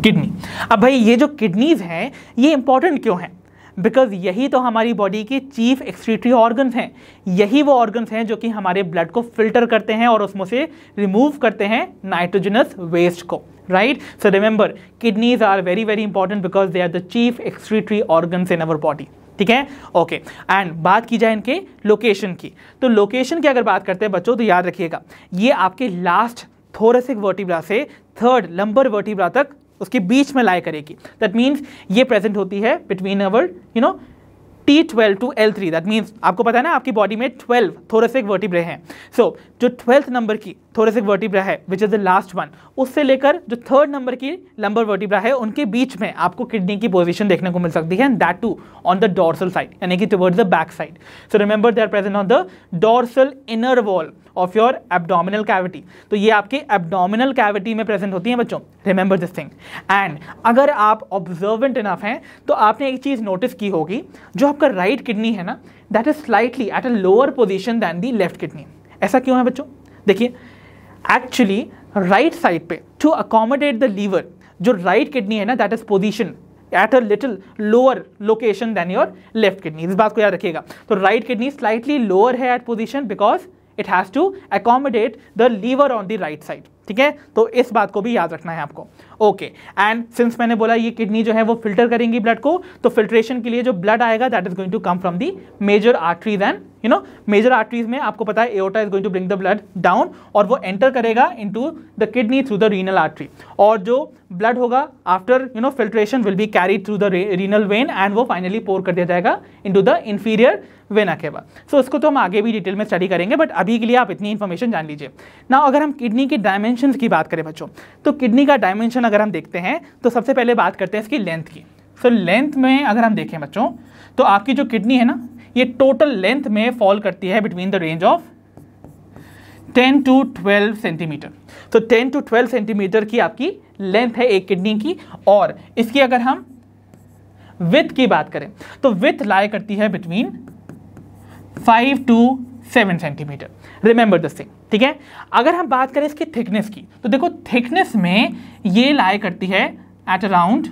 किडनी अब भाई ये जो किडनीज हैं ये इंपॉर्टेंट क्यों हैं बिकॉज यही तो हमारी बॉडी के चीफ एक्सट्रीटरी ऑर्गन्स हैं यही वो ऑर्गन्स हैं जो कि हमारे ब्लड को फिल्टर करते हैं और उसमें से रिमूव करते हैं नाइट्रोजनस वेस्ट को right so remember kidneys are very very important because they are the chief excretory organ in our body ठीक है ओके एंड बात की जाए इनके लोकेशन की तो लोकेशन की अगर बात करते हैं बच्चों तो याद रखिएगा ये आपके लास्ट थोरेसिक वर्टिब्रा से थर्ड लंबर वर्टिब्रा तक उसके बीच में लाई करेगी दैट मीन्स ये प्रेजेंट होती है between our you know T twelve to L three that means आपको पता है ना आपकी बॉडी में ट्वेल्व थोरेसिक वर्टिब्रे हैं सो so, जो ट्वेल्थ नंबर की थोरेसिक वर्टिब्रा है which is the last one उससे लेकर जो थर्ड नंबर की लंबर वर्टिब्रा है उनके बीच में आपको किडनी की पोजिशन देखने को मिल सकती है and that too on the dorsal side यानी कि towards the back side so remember they are present on the dorsal inner wall of your abdominal cavity तो ये आपके एबडोमिनल कैविटी में प्रेजेंट होती है बच्चों रिमेंबर दिस थिंग एंड अगर आप ऑब्जर्वेंट इनफ हैं तो आपने एक चीज़ नोटिस की होगी जो आपका राइट right किडनी है ना that is slightly at a lower position than the left kidney ऐसा क्यों है बच्चों देखिए एक्चुअली राइट साइड पे टू अकोमोडेट द लीवर जो राइट right किडनी है ना that is position at a little lower location than your left kidney इस बात को याद रखिएगा तो राइट किडनी स्लाइटली लोअर है at position because it has to accommodate the liver on the right side ठीक है तो इस बात को भी याद रखना है आपको ओके एंड सिंस मैंने बोला ये किडनी जो है वो फिल्टर करेंगी ब्लड को तो फिल्ट्रेशन के लिए जो ब्लड आएगा that is going to come from the major arteries and you know major arteries में आपको पता है aorta is going to bring the blood down और वो एंटर करेगा into the kidney through the renal artery और जो blood होगा after you know filtration will be carry through the renal vein and वो फाइनली पोर कर दिया जाएगा into the inferior vena cava so so, इसको तो हम आगे भी डिटेल में स्टडी करेंगे बट अभी के लिए आप इतनी इन्फॉर्मेशन जान लीजिए ना अगर हम किडनी के डायमेंशन की बात करें बच्चों तो किडनी का डायमेंशन अगर हम देखते हैं तो सबसे पहले बात करते हैं इसकी लेंथ की सो so, लेंथ में अगर हम देखें बच्चों तो आपकी जो किडनी है ना ये टोटल लेंथ में फॉल करती है between the range of 10 to 12 centimetre तो 10 टू 12 सेंटीमीटर की आपकी लेंथ है एक किडनी की और इसकी अगर हम विथ की बात करें तो विथ लाई करती है between five to seven centimetre remember this thing ठीक है अगर हम बात करें इसकी थिकनेस की तो देखो थिकनेस में ये लाया करती है at around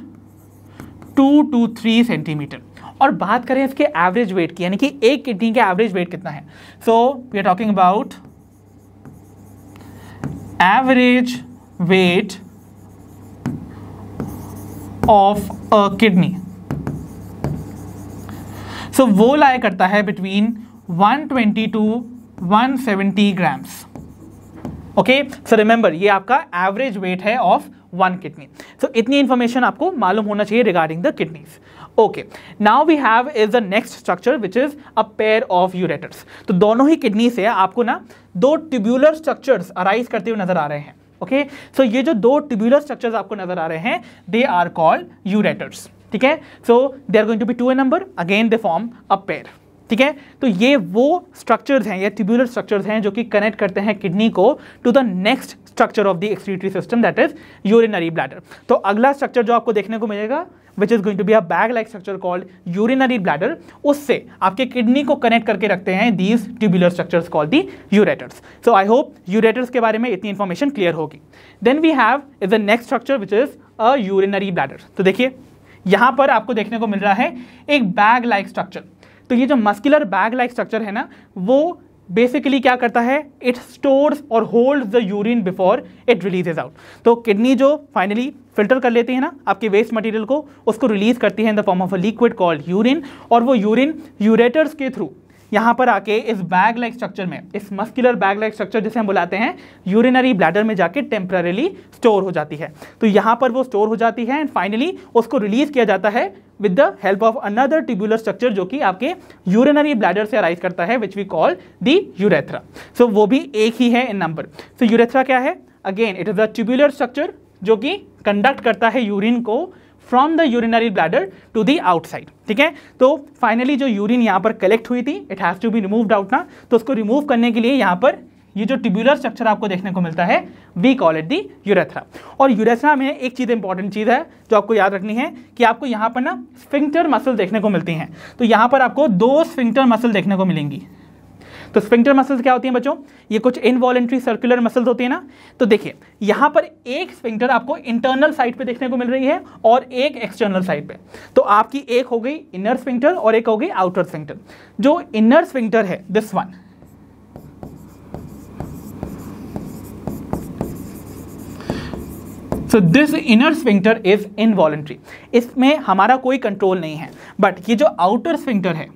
two to three centimetre और बात करें इसके एवरेज वेट की यानी कि एक किडनी का एवरेज वेट कितना है so we are talking about average weight of a kidney so वो लाया करता है between 120 to 170 grams okay so remember ये आपका एवरेज वेट है ऑफ वन किडनी सो इतनी इन्फॉर्मेशन आपको मालूम होना चाहिए regarding the kidneys okay now we have is the next structure which is a pair of ureters तो दोनों ही किडनी से आपको ना दो ट्यूब्यूलर स्ट्रक्चर्स अराइज करते हुए नजर आ रहे हैं ओके okay? सो so ये जो दो ट्यूब्यूलर स्ट्रक्चर्स आपको नजर आ रहे हैं दे आर कॉल्ड यूरेटर्स ठीक है so they are going to be two a number again they form a pair ठीक है तो ये वो स्ट्रक्चर्स हैं या ट्यूबुलर स्ट्रक्चर्स हैं जो कि कनेक्ट करते हैं किडनी को to the next structure of the excretory system that is urinary bladder तो अगला स्ट्रक्चर जो आपको देखने को मिलेगा which is going to be a bag like structure called urinary bladder उससे आपके किडनी को कनेक्ट करके रखते हैं these tubular structures called the ureters so I hope ureters के बारे में इतनी इन्फॉर्मेशन क्लियर होगी then we have is the next structure which is a urinary bladder तो देखिए यहाँ पर आपको देखने को मिल रहा है एक बैग लाइक स्ट्रक्चर तो ये जो मस्कुलर बैग लाइक स्ट्रक्चर है ना वो बेसिकली क्या करता है इट स्टोर्स और hold the urine before it is out तो किडनी जो फाइनली फिल्टर कर लेती है ना आपके वेस्ट मटेरियल को उसको रिलीज करती है in the form of a liquid called urine और वो यूरिन यूरेटर्स के थ्रू यहाँ पर आके इस बैग लाइक स्ट्रक्चर में इस मस्कुलर बैग लाइक स्ट्रक्चर जिसे हम बुलाते हैं यूरिनरी ब्लैडर में जाके टेम्परली स्टोर हो जाती है तो यहाँ पर वो स्टोर हो जाती है एंड फाइनली उसको रिलीज किया जाता है with the help of another tubular structure जो कि आपके यूरिनरी ब्लैडर से अराइज करता है which we call the urethra so वो भी एक ही है इन नंबर सो यूरेथ्रा क्या है again it is a tubular structure जो कि कंडक्ट करता है यूरिन को from the urinary bladder to the outside ठीक है तो फाइनली जो यूरिन यहाँ पर कलेक्ट हुई थी it has to be removed out ना तो उसको रिमूव करने के लिए यहाँ पर ये जो टिब्यूलर स्ट्रक्चर आपको देखने को मिलता है we call it the urethra और यूरेथ्रा में एक चीज़ इंपॉर्टेंट चीज़ है जो आपको याद रखनी है कि आपको यहाँ पर ना स्फिंक्टर मसल देखने को मिलती हैं तो यहाँ पर आपको दो स्फिंक्टर मसल देखने को मिलेंगी तो स्पिंक्टर मसल्स क्या होती हैं बच्चों ये कुछ इनवॉलेंट्री सर्कुलर मसल्स होती है ना तो देखिए यहाँ पर एक स्पिंक्टर आपको इंटरनल साइड पे देखने को मिल रही है और एक एक्सटर्नल साइड पे तो आपकी एक हो गई इनर स्पिंक्टर और एक हो गई आउटर स्पिंक्टर जो इनर स्पिंक्टर है this one so this inner sphincter is involuntary इसमें हमारा कोई कंट्रोल नहीं है बट ये जो आउटर स्विंक्टर है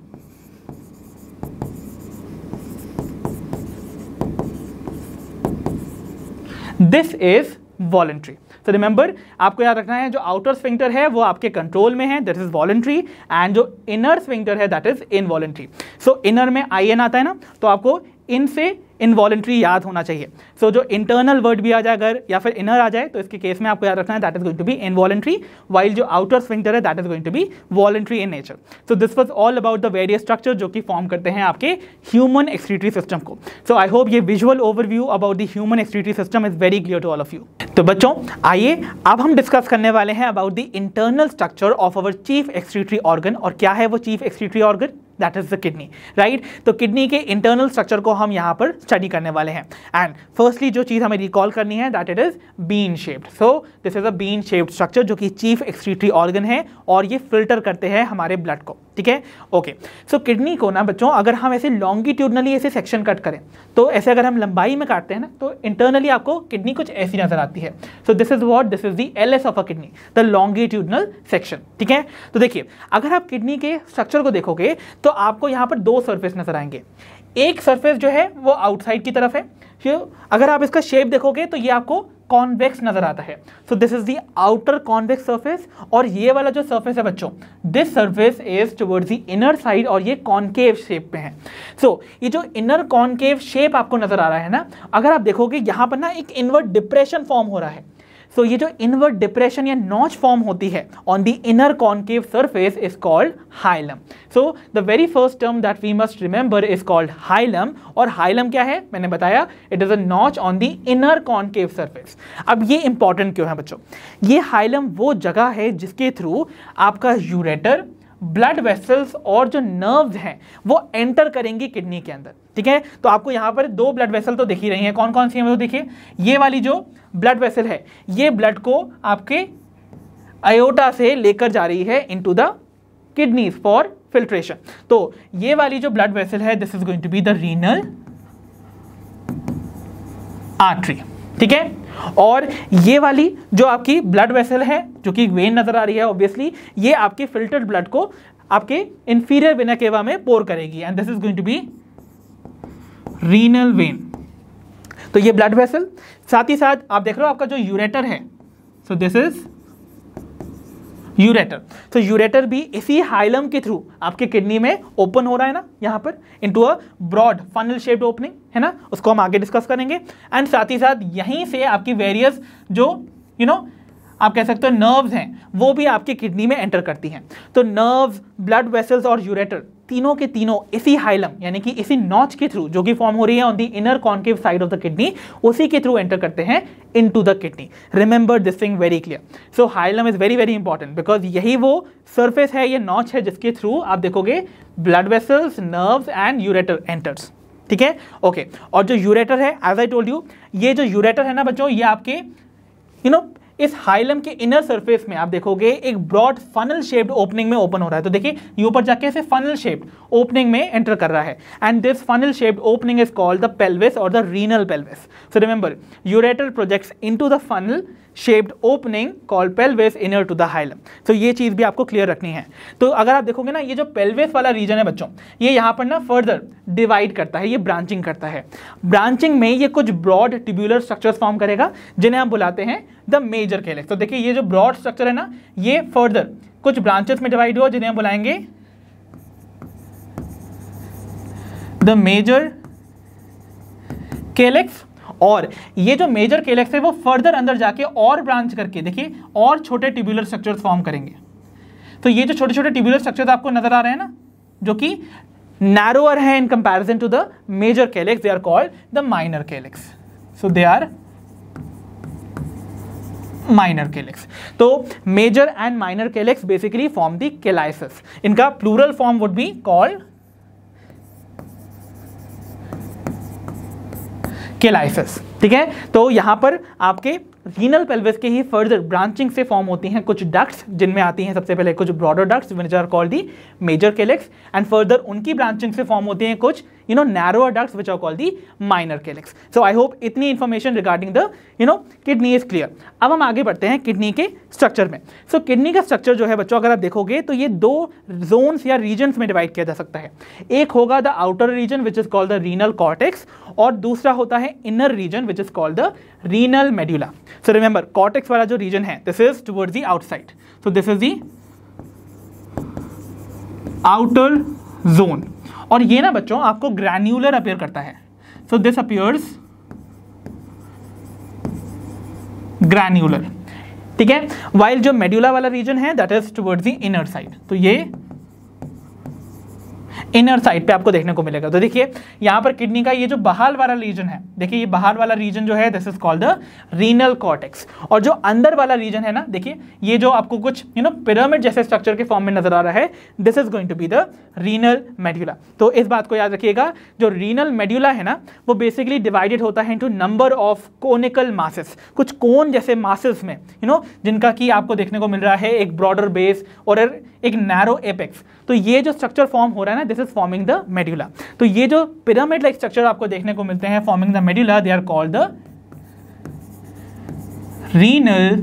दिस इज वॉलेंट्री तो रिमेंबर आपको याद रखना है जो आउटर स्विंगटर है वो आपके कंट्रोल में है दैट इज वॉलेंट्री एंड जो इनर स्विंगटर है that is involuntary so inner में आई एन आता है ना तो आपको इन से इनवॉलेंट्री याद होना चाहिए सो so, जो इंटरनल वर्ड भी आ जाए अगर या फिर इनर आ जाए तो इसके केस में आपको याद रखना है that is going to be involuntary while जो आउटर स्विंटर है that is going to be voluntary in nature so this was all about the various structure जो कि फॉर्म करते हैं आपके ह्यूमन एक्सट्रीटरी सिस्टम को सो आई होप ये visual overview about the human excretory system is very clear to all of you तो बच्चों आइए अब हम डिस्कस करने वाले हैं about the internal structure of our chief excretory organ और क्या है वो chief excretory organ that is the kidney right तो किडनी के इंटरनल स्ट्रक्चर को हम यहाँ पर स्टडी करने वाले हैं एंड फर्स्टली जो चीज़ हमें रिकॉल करनी है that it is bean shaped so this is a bean shaped structure जो कि चीफ एक्सट्रीटरी ऑर्गन है और ये फिल्टर करते हैं हमारे ब्लड को ठीक है ओके सो किडनी को ना बच्चों अगर हम ऐसे लॉन्गिट्यूडनली ऐसे सेक्शन कट करें तो ऐसे अगर हम लंबाई में काटते हैं ना तो इंटरनली आपको किडनी कुछ ऐसी नजर आती है so this is what this is the L S of a kidney the longitudinal section ठीक है तो देखिए अगर आप किडनी के स्ट्रक्चर को देखोगे तो आपको यहाँ पर दो सर्फेस नजर आएंगे एक सर्फेस जो है वो आउटसाइड की तरफ है अगर आप इसका शेप देखोगे तो ये आपको कॉन्वेक्स नजर आता है so this is the outer convex surface और ये वाला जो सर्फेस है बच्चों this surface is towards the inner side और ये कॉन्केव शेप में है सो so, ये जो इनर कॉन्केव शेप आपको नजर आ रहा है ना अगर आप देखोगे यहाँ पर ना एक इनवर्ट डिप्रेशन फॉर्म हो रहा है सो ये जो इनवर्ट डिप्रेशन या नॉच फॉर्म होती है on the inner concave surface is called hilum so the very first term that we must remember is called hilum और हाइलम क्या है मैंने बताया it is a notch on the inner concave surface अब ये important क्यों है बच्चों ये हाइलम वो जगह है जिसके थ्रू आपका यूरेटर ब्लड वेसल्स और जो नर्व्स हैं वो एंटर करेंगी किडनी के अंदर ठीक है तो आपको यहां पर दो ब्लड वेसल तो दिख ही रही हैं कौन कौन सी हैं वो देखिए ये वाली जो ब्लड वेसल है ये ब्लड को आपके अयोटा से लेकर जा रही है into the kidneys for filtration तो ये वाली जो ब्लड वेसल है this is going to be the renal artery ठीक है और ये वाली जो आपकी ब्लड वेसल है जो कि वेन नज़र आ रही है ऑब्वियसली ये आपके फिल्टर्ड ब्लड को आपके इंफीरियर वेना केवा में पोर करेगी and this is going to be renal vein तो ये ब्लड वेसल साथ ही साथ आप देख रहे हो आपका जो यूरेटर है सो दिस इज यूरेटर तो यूरेटर भी इसी हाइलम के थ्रू आपके किडनी में ओपन हो रहा है ना यहाँ पर into a broad funnel shaped opening है ना उसको हम आगे डिस्कस करेंगे एंड साथ ही साथ यहीं से आपकी वेरियस जो यू you नो know, आप कह सकते हो नर्व्स हैं वो भी आपकी किडनी में एंटर करती हैं तो नर्व्स ब्लड वेसल्स और यूरेटर तीनों के तीनों इसी हाइलम यानी कि इसी नॉच के थ्रू जो कि फॉर्म हो रही है on the inner concave side of the kidney उसी के थ्रू एंटर करते हैं into the kidney remember this thing very clear so hilum is very very important because यही वो सर्फेस है ये नॉच है जिसके थ्रू आप देखोगे blood vessels nerve and ureter enters ठीक है ओके और जो यूरेटर है एज आई टोल्ड यू ये जो यूरेटर है ना बच्चों ये आपके यू you नो know, इस हाइलम के इनर सरफेस में आप देखोगे एक ब्रॉड फनल शेप्ड ओपनिंग में ओपन हो रहा है तो देखिए ये ऊपर जाके ऐसे फनल शेप्ड ओपनिंग में एंटर कर रहा है and this funnel shaped opening is called the pelvis और the renal pelvis so remember ureter projects into the funnel shaped opening call pelvis inner to the hilum तो ये चीज़ भी आपको clear रखनी है तो अगर आप देखोगे ना ये जो पेल्वेस वाला रीजन है बच्चों ये यहाँ पर ना फर्दर डिवाइड करता है ये ब्रांचिंग करता है ब्रांचिंग में ये कुछ ब्रॉड ट्यूबुलर स्ट्रक्चर्स फॉर्म करेगा जिन्हें आप बुलाते हैं द मेजर केलेक्स तो देखिए ये जो ब्रॉड स्ट्रक्चर है ना ये फर्दर कुछ ब्रांचेस में डिवाइड हुआ जिन्हें हम बुलाएंगे द मेजर केलेक्स और ये जो मेजर केलेक्स है वो फर्दर अंदर जाके और ब्रांच करके देखिए और छोटे ट्यूबुलर स्ट्रक्चर फॉर्म करेंगे तो ये जो छोटे छोटे ट्यूबुलर स्ट्रक्चर आपको नजर आ रहे हैं ना जो कि नैरोअर है in comparison to the major calyx they are called the minor calyx so they are minor calyx तो major and minor calyx basically form the calyces इनका plural form would be called calyces ठीक है तो यहाँ पर आपके renal pelvis के ही फर्दर ब्रांचिंग से फॉर्म होती हैं कुछ डक्ट्स जिनमें आती हैं सबसे पहले कुछ broader ducts which are called the major calyx and further उनकी ब्रांचिंग से फॉर्म होती हैं कुछ you know narrow ducts which are call the minor calyx so I hope इतनी information regarding the you know kidney is clear अब हम आगे बढ़ते हैं किडनी के स्ट्रक्चर में सो so, किडनी का स्ट्रक्चर जो है बच्चों अगर आप देखोगे तो ये दो जोन्स या रीजन्स में डिवाइड किया जा सकता है एक होगा the outer region which is called the renal cortex और दूसरा होता है inner region which is called the renal medulla so remember cortex वाला जो रीजन है this is towards the outside so this is the outer zone और ये ना बच्चों आपको ग्रैन्यूलर अपेयर करता है सो दिस अपियर्स ग्रैन्यूलर ठीक है वाइल जो मेड्यूला वाला रीजन है that is towards the inner side तो ये इनर साइड पे आपको देखने को मिलेगा तो देखिए यहां पर किडनी का ये जो बहाल वाला रीजन है देखिए ये बहाल वाला रीजन जो है this is called the renal cortex और जो अंदर वाला रीजन है ना देखिए ये जो आपको कुछ यू नो पिरामिड जैसे स्ट्रक्चर के फॉर्म में नजर आ रहा है this is going to be the renal medulla तो इस बात को याद रखिएगा जो रीनल मेड्यूला है ना वो बेसिकली डिवाइडेड होता है into number of conical masses कुछ कोन जैसे मासेस में यू नो जिनका कि आपको देखने को मिल रहा है एक ब्रॉडर बेस और एक नैरो एपेक्स तो ये जो स्ट्रक्चर फॉर्म हो रहा है ना this is forming the medulla तो ये जो पिरामिड लाइक स्ट्रक्चर आपको देखने को मिलते हैं forming the medulla they are called the renal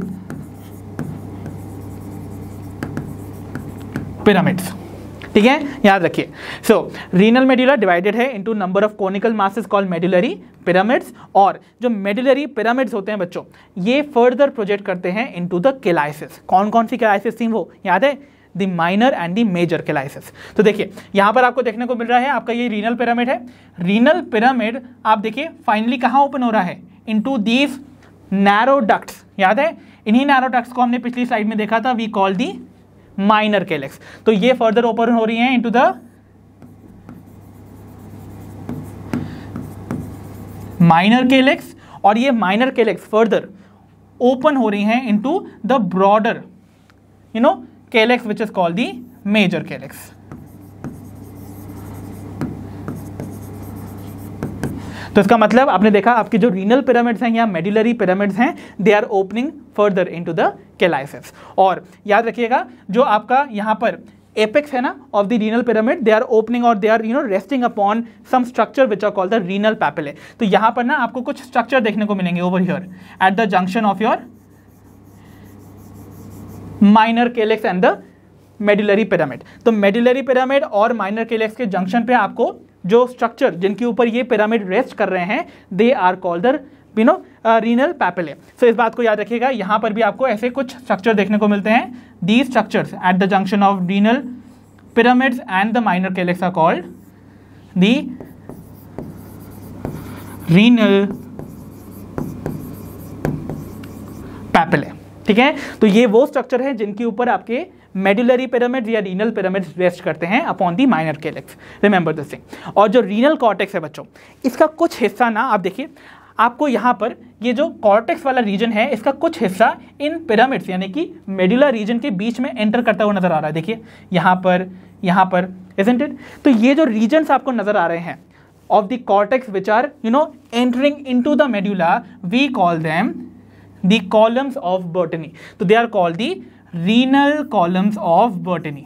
pyramids ठीक है याद रखिए सो रीनल मेड्यूला डिवाइडेड है into number of conical masses called medullary pyramids और जो मेड्यूलरी पिरामिड्स होते हैं बच्चों ये फर्दर प्रोजेक्ट करते हैं इनटू द केलाइसिस कौन कौन सी केलाइसिस थी वो याद है the minor and the major calyces तो देखिए यहां पर आपको देखने को मिल रहा है आपका ये रीनल पिरामिड है रीनल पिरामिड आप देखिए फाइनली कहाँ ओपन हो रहा है इनटू दीज नैरो डक्ट्स याद है इन्हीं नैरो डक्ट्स को हमने पिछली स्लाइड में देखा था we call the minor calyx तो ये फर्दर ओपन हो रही है इनटू द माइनर केलेक्स और ये माइनर केलेक्स फर्दर ओपन हो रही हैं into the broader you know calyx which is called the major calyx. तो इसका मतलब आपने देखा आपके जो रीनल पिरामिड्स हैं या मेडिलरी पिरामिड्स हैं they are opening further into the calyces और याद रखिएगा जो आपका यहाँ पर एपेक्स है ना of the renal pyramid they are opening और they are you know resting upon some structure which are call the renal papillae तो यहाँ पर ना आपको कुछ स्ट्रक्चर देखने को मिलेंगे over here at the junction of your minor calyx and the medullary pyramid तो मेडुलरी पिरामिड और माइनर केलेक्स के जंक्शन पे आपको जो स्ट्रक्चर जिनके ऊपर ये पिरामिड रेस्ट कर रहे हैं they are called the you know renal papillae so इस बात को याद रखिएगा यहाँ पर भी आपको ऐसे कुछ स्ट्रक्चर देखने को मिलते हैं the structures at the junction of renal pyramid and the minor calyx are called the renal papillae ठीक है तो ये वो स्ट्रक्चर है जिनके ऊपर आपके मेडुलरी पिरामिड या रीनल पिरामिड रेस्ट करते हैं upon the minor calyx remember this thing और जो रीनल कॉर्टेक्स है बच्चों इसका कुछ हिस्सा ना आप देखिए आपको यहाँ पर ये जो कॉर्टेक्स वाला रीजन है इसका कुछ हिस्सा इन पिरामिड्स यानी कि मेडुलर रीजन के बीच में एंटर करता हुआ नजर आ रहा है देखिए यहाँ पर यहाँ पर इजेंट इट तो ये जो रीजन्स आपको नजर आ रहे हैं of the cortex which are you know entering into the medulla we call them the columns of botany so they are called the renal columns of botany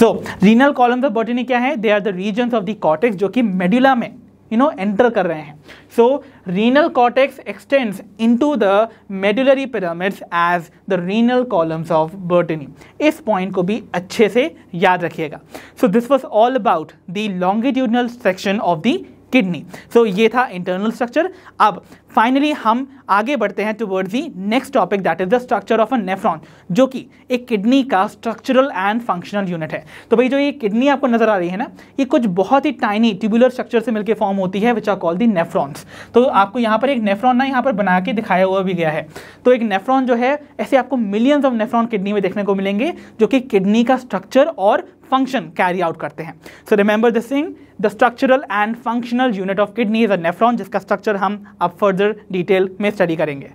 so renal columns of Bertini क्या है they are the region of the cortex जो कि medulla में you know enter कर रहे हैं so renal cortex extends into the medullary pyramids as the renal columns of Bertini इस point को भी अच्छे से याद रखिएगा so this was all about the longitudinal section of the kidney so ये था इंटरनल स्ट्रक्चर अब फाइनली हम आगे बढ़ते हैं towards the next topic that is the structure of a nephron जो कि एक किडनी का स्ट्रक्चरल एंड फंक्शनल यूनिट है तो भाई जो ये किडनी आपको नजर आ रही है ना ये कुछ बहुत ही टाइनी ट्यूबुलर स्ट्रक्चर से मिलकर फॉर्म होती है which are call the nephrons तो आपको यहाँ पर एक नेफ्रॉन ना यहाँ पर बना के दिखाया हुआ भी गया है तो एक नेफ्रॉन जो है ऐसे आपको मिलियंस ऑफ नेफ्रॉन किडनी में देखने को मिलेंगे जो कि किडनी का स्ट्रक्चर और फंक्शन कैरी आउट करते हैं so remember this thing the structural and functional unit of kidney is a nephron जिसका स्ट्रक्चर हम अब फर्दर डिटेल में स्टडी करेंगे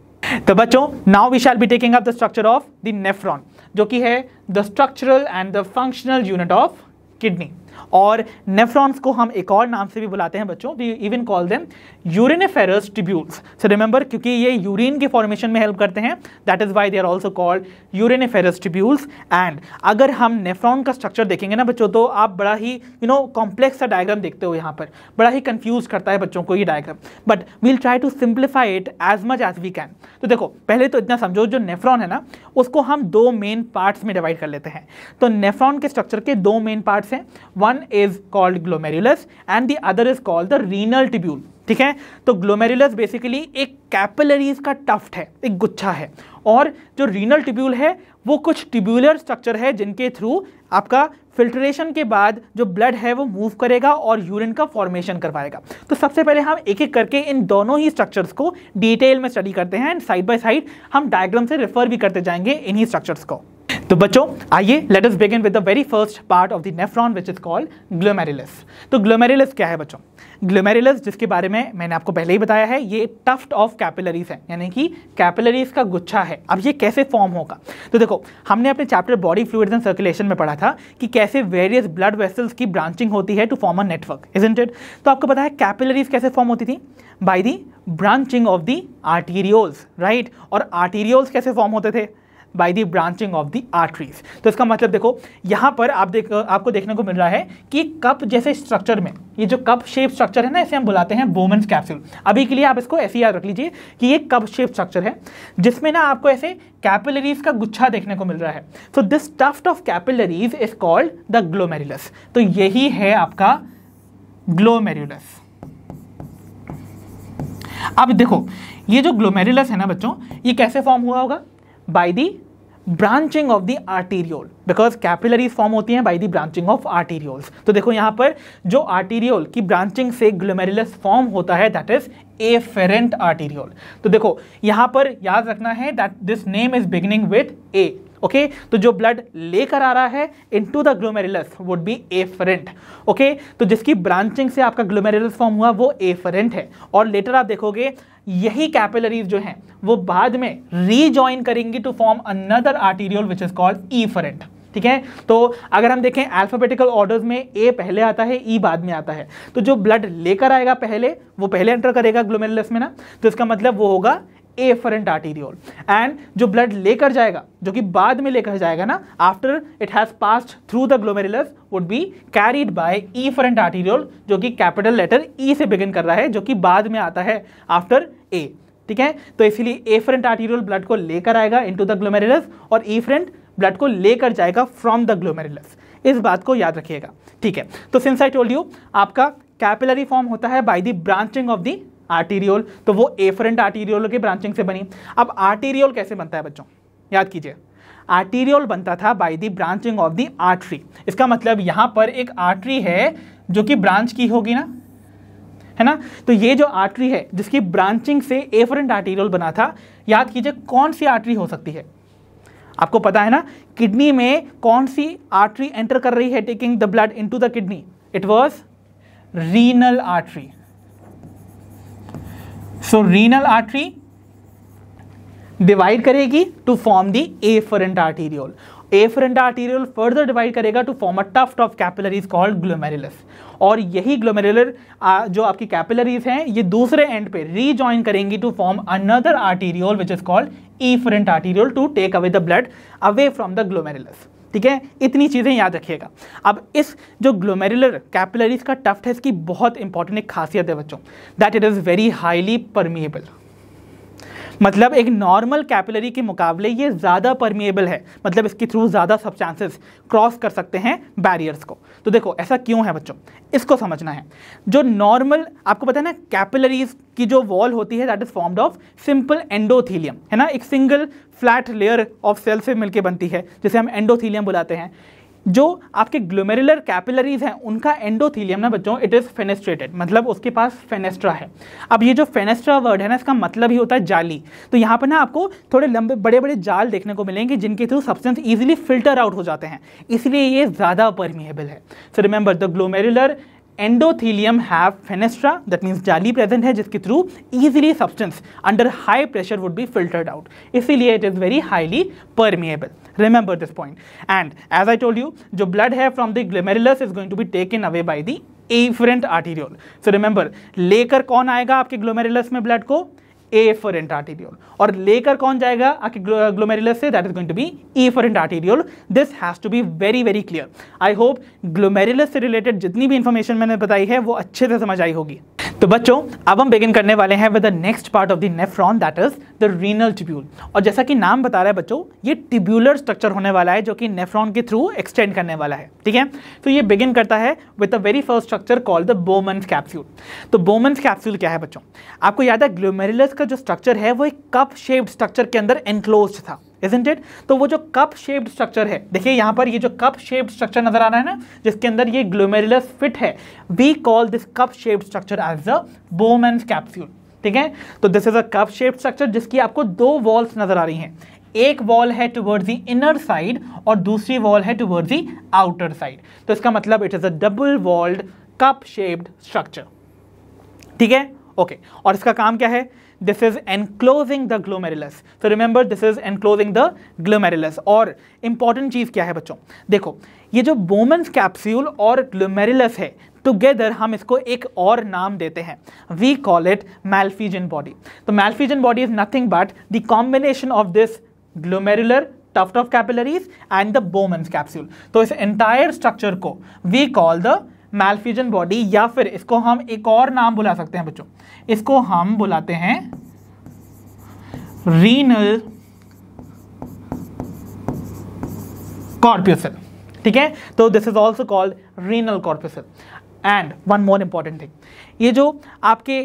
तो बच्चों now we shall be taking up the structure of the nephron जो कि है the structural and the functional unit of kidney और नेफ्रॉन्स को हम एक और नाम से भी बुलाते हैं बच्चों we even call them uriniferous tubules so remember क्योंकि ये यूरिन के फॉर्मेशन में हेल्प करते हैं that is why they are also called uriniferous tubules and अगर हम नेफ्रॉन का स्ट्रक्चर देखेंगे ना बच्चों तो आप बड़ा ही यू नो कॉम्प्लेक्स सा डायग्राम देखते हो यहाँ पर बड़ा ही कन्फ्यूज करता है बच्चों को ये diagram but we'll try to simplify it as much as we can तो देखो पहले तो इतना समझो जो नेफ्रॉन है ना उसको हम दो मेन पार्ट्स में डिवाइड कर लेते हैं तो नेफ्रॉन के स्ट्रक्चर के दो मेन पार्ट्स हैं one is called glomerulus and the other is called the renal tubule ठीक है तो ग्लोमेरुलस बेसिकली एक कैपिलरीज का टफ्ट है एक गुच्छा है और जो रीनल टिब्यूल है वो कुछ टिब्यूलर स्ट्रक्चर है जिनके थ्रू आपका फिल्ट्रेशन के बाद जो ब्लड है वो मूव करेगा और यूरिन का फॉर्मेशन करवाएगा तो सबसे पहले हम एक एक करके इन दोनों ही स्ट्रक्चर्स को डिटेल में स्टडी करते हैं एंड साइड बाय साइड हम डायग्राम से रेफर भी करते जाएंगे इन्हीं स्ट्रक्चर्स को तो बच्चों आइए let us begin with the very first part of the nephron which is called glomerulus तो ग्लोमेरुलस क्या है बच्चों ग्लोमेरुलस जिसके बारे में मैंने आपको पहले ही बताया है ये टफ्ट ऑफ कैपिलरीज है यानी कि कैपिलरीज का गुच्छा है अब ये कैसे फॉर्म होगा तो देखो हमने अपने chapter body fluid and circulation में पढ़ा था कि कैसे वेरियस ब्लड वेसल्स की ब्रांचिंग होती है to form a network is intended तो आपको पता है कैपिलरीज कैसे फॉर्म होती थी by the branching of the arterioles right और आर्टीरियोल्स कैसे फॉर्म होते थे by the branching of the arteries तो इसका मतलब देखो यहाँ पर आप देख आपको देखने को मिल रहा है कि कप जैसे स्ट्रक्चर में ये जो कप शेप स्ट्रक्चर है ना इसे हम बुलाते हैं बोमन्स कैप्सूल अभी के लिए आप इसको ऐसे याद रख लीजिए कि ये कप शेप स्ट्रक्चर है जिसमें ना आपको ऐसे कैपिलरीज का गुच्छा देखने को मिल रहा है so this tuft of capillaries is called the glomerulus तो यही है आपका ग्लोमेरुलस अब देखो ये जो ग्लोमेरुलस है ना बच्चों ये कैसे फॉर्म हुआ होगा by the branching of the arteriole because capillaries form होती हैं by the branching of arterioles तो देखो यहाँ पर जो आर्टीरियोल की ब्रांचिंग से ग्लोमेरुलस फॉर्म होता है दैट इज एफेरेंट आर्टीरियोल तो देखो यहाँ पर याद रखना है that this name is beginning with A okay okay, तो जो ब्लड लेकर आ रहा है into the glomerulus would be afferent okay तो जिसकी ब्रांचिंग से आपका ग्लोमेरुलस फॉर्म हुआ वो एफरेंट है और लेटर आप देखोगे यही कैपिलरीज जो हैं वो बाद में रीजॉइन करेंगी to form another arterial which is called efferent ठीक है तो अगर हम देखें अल्फाबेटिकल ऑर्डर्स में ए पहले आता है ई e बाद में आता है तो जो ब्लड लेकर आएगा पहले वो पहले एंटर करेगा ग्लोमेरुलस में ना तो इसका मतलब वो होगा एफरेंट आर्टीरियोल एंड जो ब्लड लेकर जाएगा जो कि बाद में लेकर जाएगा ना after it has passed through the glomerulus would be carried by efferent arteriole जो कि कैपिटल लेटर ई से बिगिन कर रहा है जो कि बाद में आता है आफ्टर ए ठीक है तो इसीलिए एफरेंट आर्टीरियल ब्लड को लेकर आएगा इनटू द ग्लोमेरुलस और फ्रेंट e ब्लड को लेकर जाएगा फ्रॉम द ग्लोमेरुलस इस बात को याद रखिएगा ठीक है तो सिंस आई टोल्ड यू आपका कैपिलरी फॉर्म होता है by the branching of the arteriole तो वो एफरेंट आर्टीरियोल के ब्रांचिंग से बनी अब आर्टीरियोल कैसे बनता है बच्चों याद कीजिए आर्टीरियोल बनता था by the branching of the artery इसका मतलब यहां पर एक आर्टरी है जो कि ब्रांच की होगी ना है ना तो ये जो आर्टरी है जिसकी ब्रांचिंग से एफरेंट आर्टीरियोल बना था याद कीजिए कौन सी आर्टरी हो सकती है आपको पता है ना किडनी में कौन सी आर्टरी एंटर कर रही है taking the blood into the kidney it was renal artery so renal artery divide करेगी to form the efferent arteriole afferent arterial further divide करेगा to form a tuft of capillaries called glomerulus और यही glomerular जो आपकी capillaries हैं ये दूसरे and पे रीजॉइन करेंगी to form another arteriole which is called efferent arteriole to take away the blood away from the glomerulus ठीक है इतनी चीज़ें याद रखिएगा अब इस जो ग्लोमेरुलर कैपिलरीज का टफ्ट है इसकी बहुत इंपॉर्टेंट एक खासियत है बच्चों that it is very highly permeable मतलब एक नॉर्मल कैपिलरी के मुकाबले ये ज़्यादा परमिएबल है मतलब इसके थ्रू ज़्यादा सब चांसेस क्रॉस कर सकते हैं बैरियर्स को तो देखो ऐसा क्यों है बच्चों इसको समझना है जो नॉर्मल आपको पता है ना कैपिलरीज की जो वॉल होती है that is formed of simple endothelium है ना एक single flat layer of cell से मिलकर बनती है जिसे हम एंडोथीलियम बुलाते हैं जो आपके ग्लोमेरुलर कैपिलरीज हैं उनका एंडोथीलियम ना बच्चों इट इज़ फेनेस्ट्रेटेड मतलब उसके पास फेनेस्ट्रा है अब ये जो फेनेस्ट्रा वर्ड है ना इसका मतलब ही होता है जाली तो यहाँ पर ना आपको थोड़े लंबे बड़े बड़े जाल देखने को मिलेंगे जिनके through substance easily filter out हो जाते हैं इसलिए ये ज़्यादा परमिएबल है so remember the glomerular endothelium have fenestra that means जाली प्रेजेंट है जिसके through easily substance under high pressure would be filtered out इसीलिए it is very highly permeable remember this point and as I told you जो blood है from the glomerulus is going to be taken away by the afferent arterial so remember लेकर कौन आएगा आपके ग्लोमेरिलस में blood को A for एंटार्टीरियल और लेकर कौन जाएगा आपके ग्लोमेरुलस से that is going to be efferent arterial this has to be very very clear I hope glomerulus से रिलेटेड जितनी भी इंफॉर्मेशन मैंने बताई है वो अच्छे से समझ आई होगी तो बच्चों अब हम बिगिन करने वाले हैं with the next part of the nephron that is the renal tubule और जैसा कि नाम बता रहा है बच्चों ये ट्यूब्यूलर स्ट्रक्चर होने वाला है जो कि नेफ्रॉन के थ्रू एक्सटेंड करने वाला है ठीक है तो ये बिगिन करता है with the very first structure called the Bowman capsule तो बोमन कैप्सूल क्या है बच्चों आपको याद है ग्लोमेरुलस का जो स्ट्रक्चर है वो एक कप शेप्ड स्ट्रक्चर के अंदर एनक्लोज था इजेंट इट तो वो जो कप शेप्ड स्ट्रक्चर है देखिए यहां पर ये जो कप शेप्ड स्ट्रक्चर नजर आ रहा है ना जिसके अंदर ये ग्लोमेरुलस फिट है we call this cup shaped structure as a Bowman's capsule ठीक है तो this is a cup shaped structure जिसकी आपको दो वॉल्स नजर आ रही हैं एक वॉल है टुवर्ड्स दी इनर साइड और दूसरी वॉल है टुवर्ड्स दी आउटर साइड तो इसका मतलब it is a double walled cup shaped structure ठीक है ओके okay. और इसका काम क्या है this is enclosing the glomerulus. So remember, this is enclosing the glomerulus और इंपॉर्टेंट चीज क्या है बच्चों देखो ये जो बोमेंस कैप्स्यूल और glomerulus है टुगेदर हम इसको एक और नाम देते हैं we call it Malpighian body तो Malpighian body is nothing but the combination of this glomerular tuft of capillaries and the Bowman's capsule तो इस एंटायर स्ट्रक्चर को we call the Malpighian body या फिर इसको हम एक और नाम बुला सकते हैं बच्चों इसको हम बुलाते हैं रीनल कॉर्प्यूसल ठीक है तो this is also called renal corpuscle and one more important thing ये जो आपके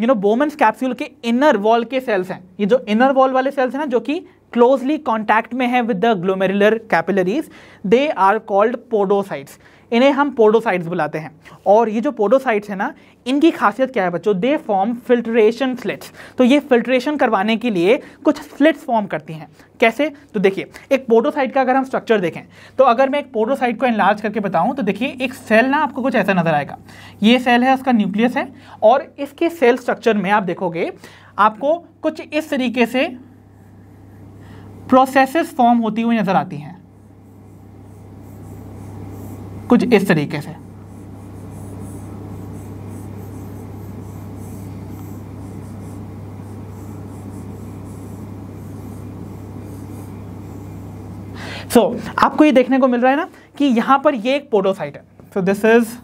यू नो बोमेंस कैप्सूल के इनर वॉल के सेल्स हैं ये जो इनर वॉल वाले सेल्स हैं ना जो कि क्लोजली कॉन्टैक्ट में है with the glomerular capillaries they are called podocytes इन्हें हम पोडोसाइट्स बुलाते हैं और ये जो पोडोसाइट्स है ना इनकी खासियत क्या है बच्चों दे फॉर्म फिल्ट्रेशन स्लिट्स तो ये फिल्ट्रेशन करवाने के लिए कुछ स्लिट्स फॉर्म करती हैं कैसे तो देखिए एक पोडोसाइट का अगर हम स्ट्रक्चर देखें तो अगर मैं एक पोडोसाइट को एनलार्ज करके बताऊं तो देखिए एक सेल ना आपको कुछ ऐसा नजर आएगा ये सेल है उसका न्यूक्लियस है और इसके सेल स्ट्रक्चर में आप देखोगे आपको कुछ इस तरीके से प्रोसेसेस फॉर्म होती हुई नज़र आती हैं कुछ इस तरीके से सो so, आपको ये देखने को मिल रहा है ना कि यहां पर ये एक पोडोसाइट है सो दिस इज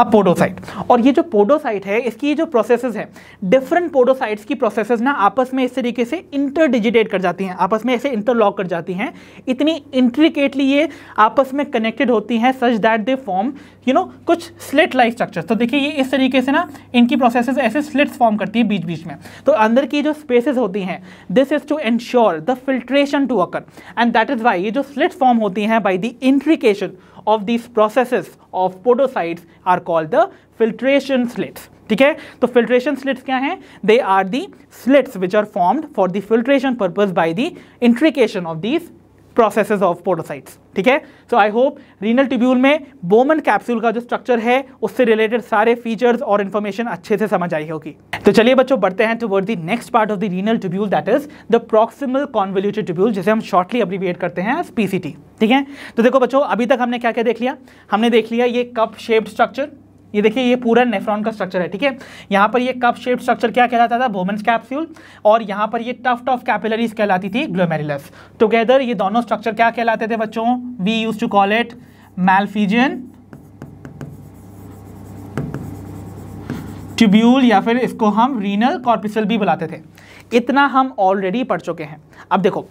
अब पोडोसाइट और ये जो पोडोसाइट है इसकी ये जो प्रोसेसेस है डिफरेंट पोडोसाइट्स की प्रोसेसेस ना आपस में इस तरीके से इंटरडिजिटेट कर जाती हैं आपस में ऐसे इंटरलॉक कर जाती हैं इतनी इंट्रिकेटली ये आपस में कनेक्टेड होती हैं such that they form you know कुछ स्लिट लाइक स्ट्रक्चर तो देखिए ये इस तरीके से ना इनकी प्रोसेसेस ऐसे स्लिट्स फॉर्म करती है बीच बीच में तो अंदर की जो स्पेसेस होती हैं this is to ensure the filtration to occur and that is why ये जो स्लिट्स फॉर्म होती हैं by the intrication of these processes of podocytes are called the filtration slits. ठीक है तो फिल्ट्रेशन स्लिट्स क्या हैं they are the slits which are formed for the filtration purpose by the intrication of these processes of podocytes ठीक है so I hope renal tubule में Bowman capsule का जो स्ट्रक्चर है उससे रिलेटेड सारे फीचर्स और इन्फॉर्मेशन अच्छे से समझ आई होगी तो चलिए बच्चों बढ़ते हैं toward the next part of the renal tubule that is the proximal convoluted tubule जिसे हम शॉर्टली अब्रीविएट करते हैं एज पी ठीक है तो देखो बच्चों अभी तक हमने क्या क्या देख लिया हमने देख लिया ये कप शेप्ड स्ट्रक्चर ये देखिए ये पूरा नेफ्रॉन का स्ट्रक्चर है ठीक है यहाँ पर ये कप शेप स्ट्रक्चर क्या कहलाता था वोमेंस कैप्सूल और यहाँ पर ये टफ्ट ऑफ कैपिलरीज कहलाती थी ग्लोमेरुलस टुगेदर ये दोनों स्ट्रक्चर क्या कहलाते थे बच्चों we use to call it Malpighian tubule या फिर इसको हम रीनल कॉर्पिसल भी बुलाते थे इतना हम ऑलरेडी पढ़ चुके हैं अब देखो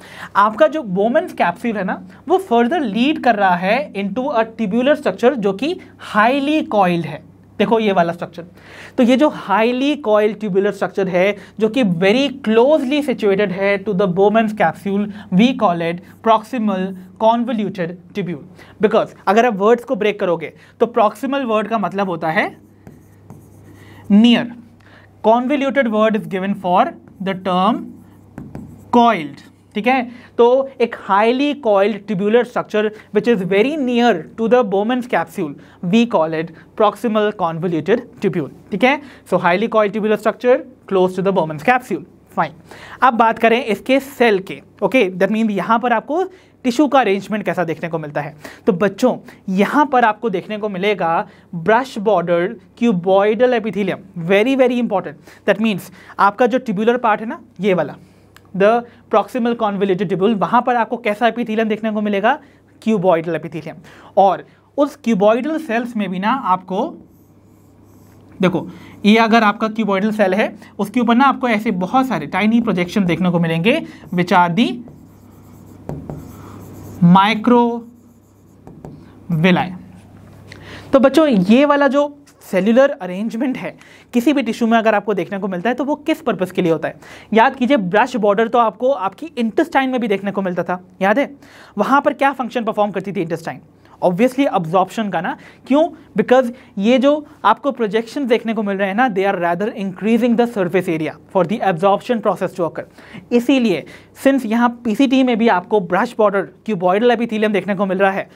आपका जो वोमेंस कैप्सूल है ना वो फर्दर लीड कर रहा है इनटू अ ट्यूब्यूलर स्ट्रक्चर जो कि हाईली कॉइल्ड है देखो ये वाला स्ट्रक्चर तो ये जो हाईली कॉयल ट्यूबुलर स्ट्रक्चर है जो कि वेरी क्लोजली सिचुएटेड है to the Bowman's capsule we call it proximal convoluted tubule because अगर आप वर्ड्स को ब्रेक करोगे तो प्रॉक्सिमल वर्ड का मतलब होता है near convoluted word is given for the term coiled ठीक है तो एक highly coiled tubular structure which is very near to the Bowman's capsule we call it proximal convoluted tubule ठीक है so highly coil tubular structure close to the Bowman's capsule fine अब बात करें इसके सेल के ओके दैट मीन यहाँ पर आपको टिश्यू का अरेंजमेंट कैसा देखने को मिलता है तो बच्चों यहाँ पर आपको देखने को मिलेगा brush border cuboidal epithelium very very important that means आपका जो ट्यूबुलर पार्ट है ना ये वाला द प्रॉक्सिमल कॉन्विलेटेड ट्यूब्यूल वहाँ पर आपको कैसा एपिथीलियम देखने को मिलेगा क्यूबॉइडल एपिथीलियम और उस क्यूबॉइडल सेल्स में भी ना आपको देखो ये अगर आपका क्यूबॉइडल सेल है उसके ऊपर ना आपको ऐसे बहुत सारे टाइनी प्रोजेक्शन देखने को मिलेंगे विच आर दी माइक्रो विलाय तो बच्चों ये वाला जो सेल्युलर अरेंजमेंट है किसी भी टिश्यू में अगर आपको देखने को मिलता है तो वो किस पर्पज़ के लिए होता है याद कीजिए ब्रश बॉर्डर तो आपको आपकी इंटेस्टाइन में भी देखने को मिलता था याद है वहां पर क्या फंक्शन परफॉर्म करती थी इंटेस्टाइन ऑब्वियसली अब्जॉर्प्शन का ना क्यों बिकॉज ये जो आपको प्रोजेक्शन देखने को मिल रहे हैं ना they are rather increasing the surface area for the absorption process to occur इसीलिए सिंस यहाँ पीसीटी में भी आपको ब्रश बॉर्डर क्यूबॉइडल एपिथीलियम देखने को मिल रहा है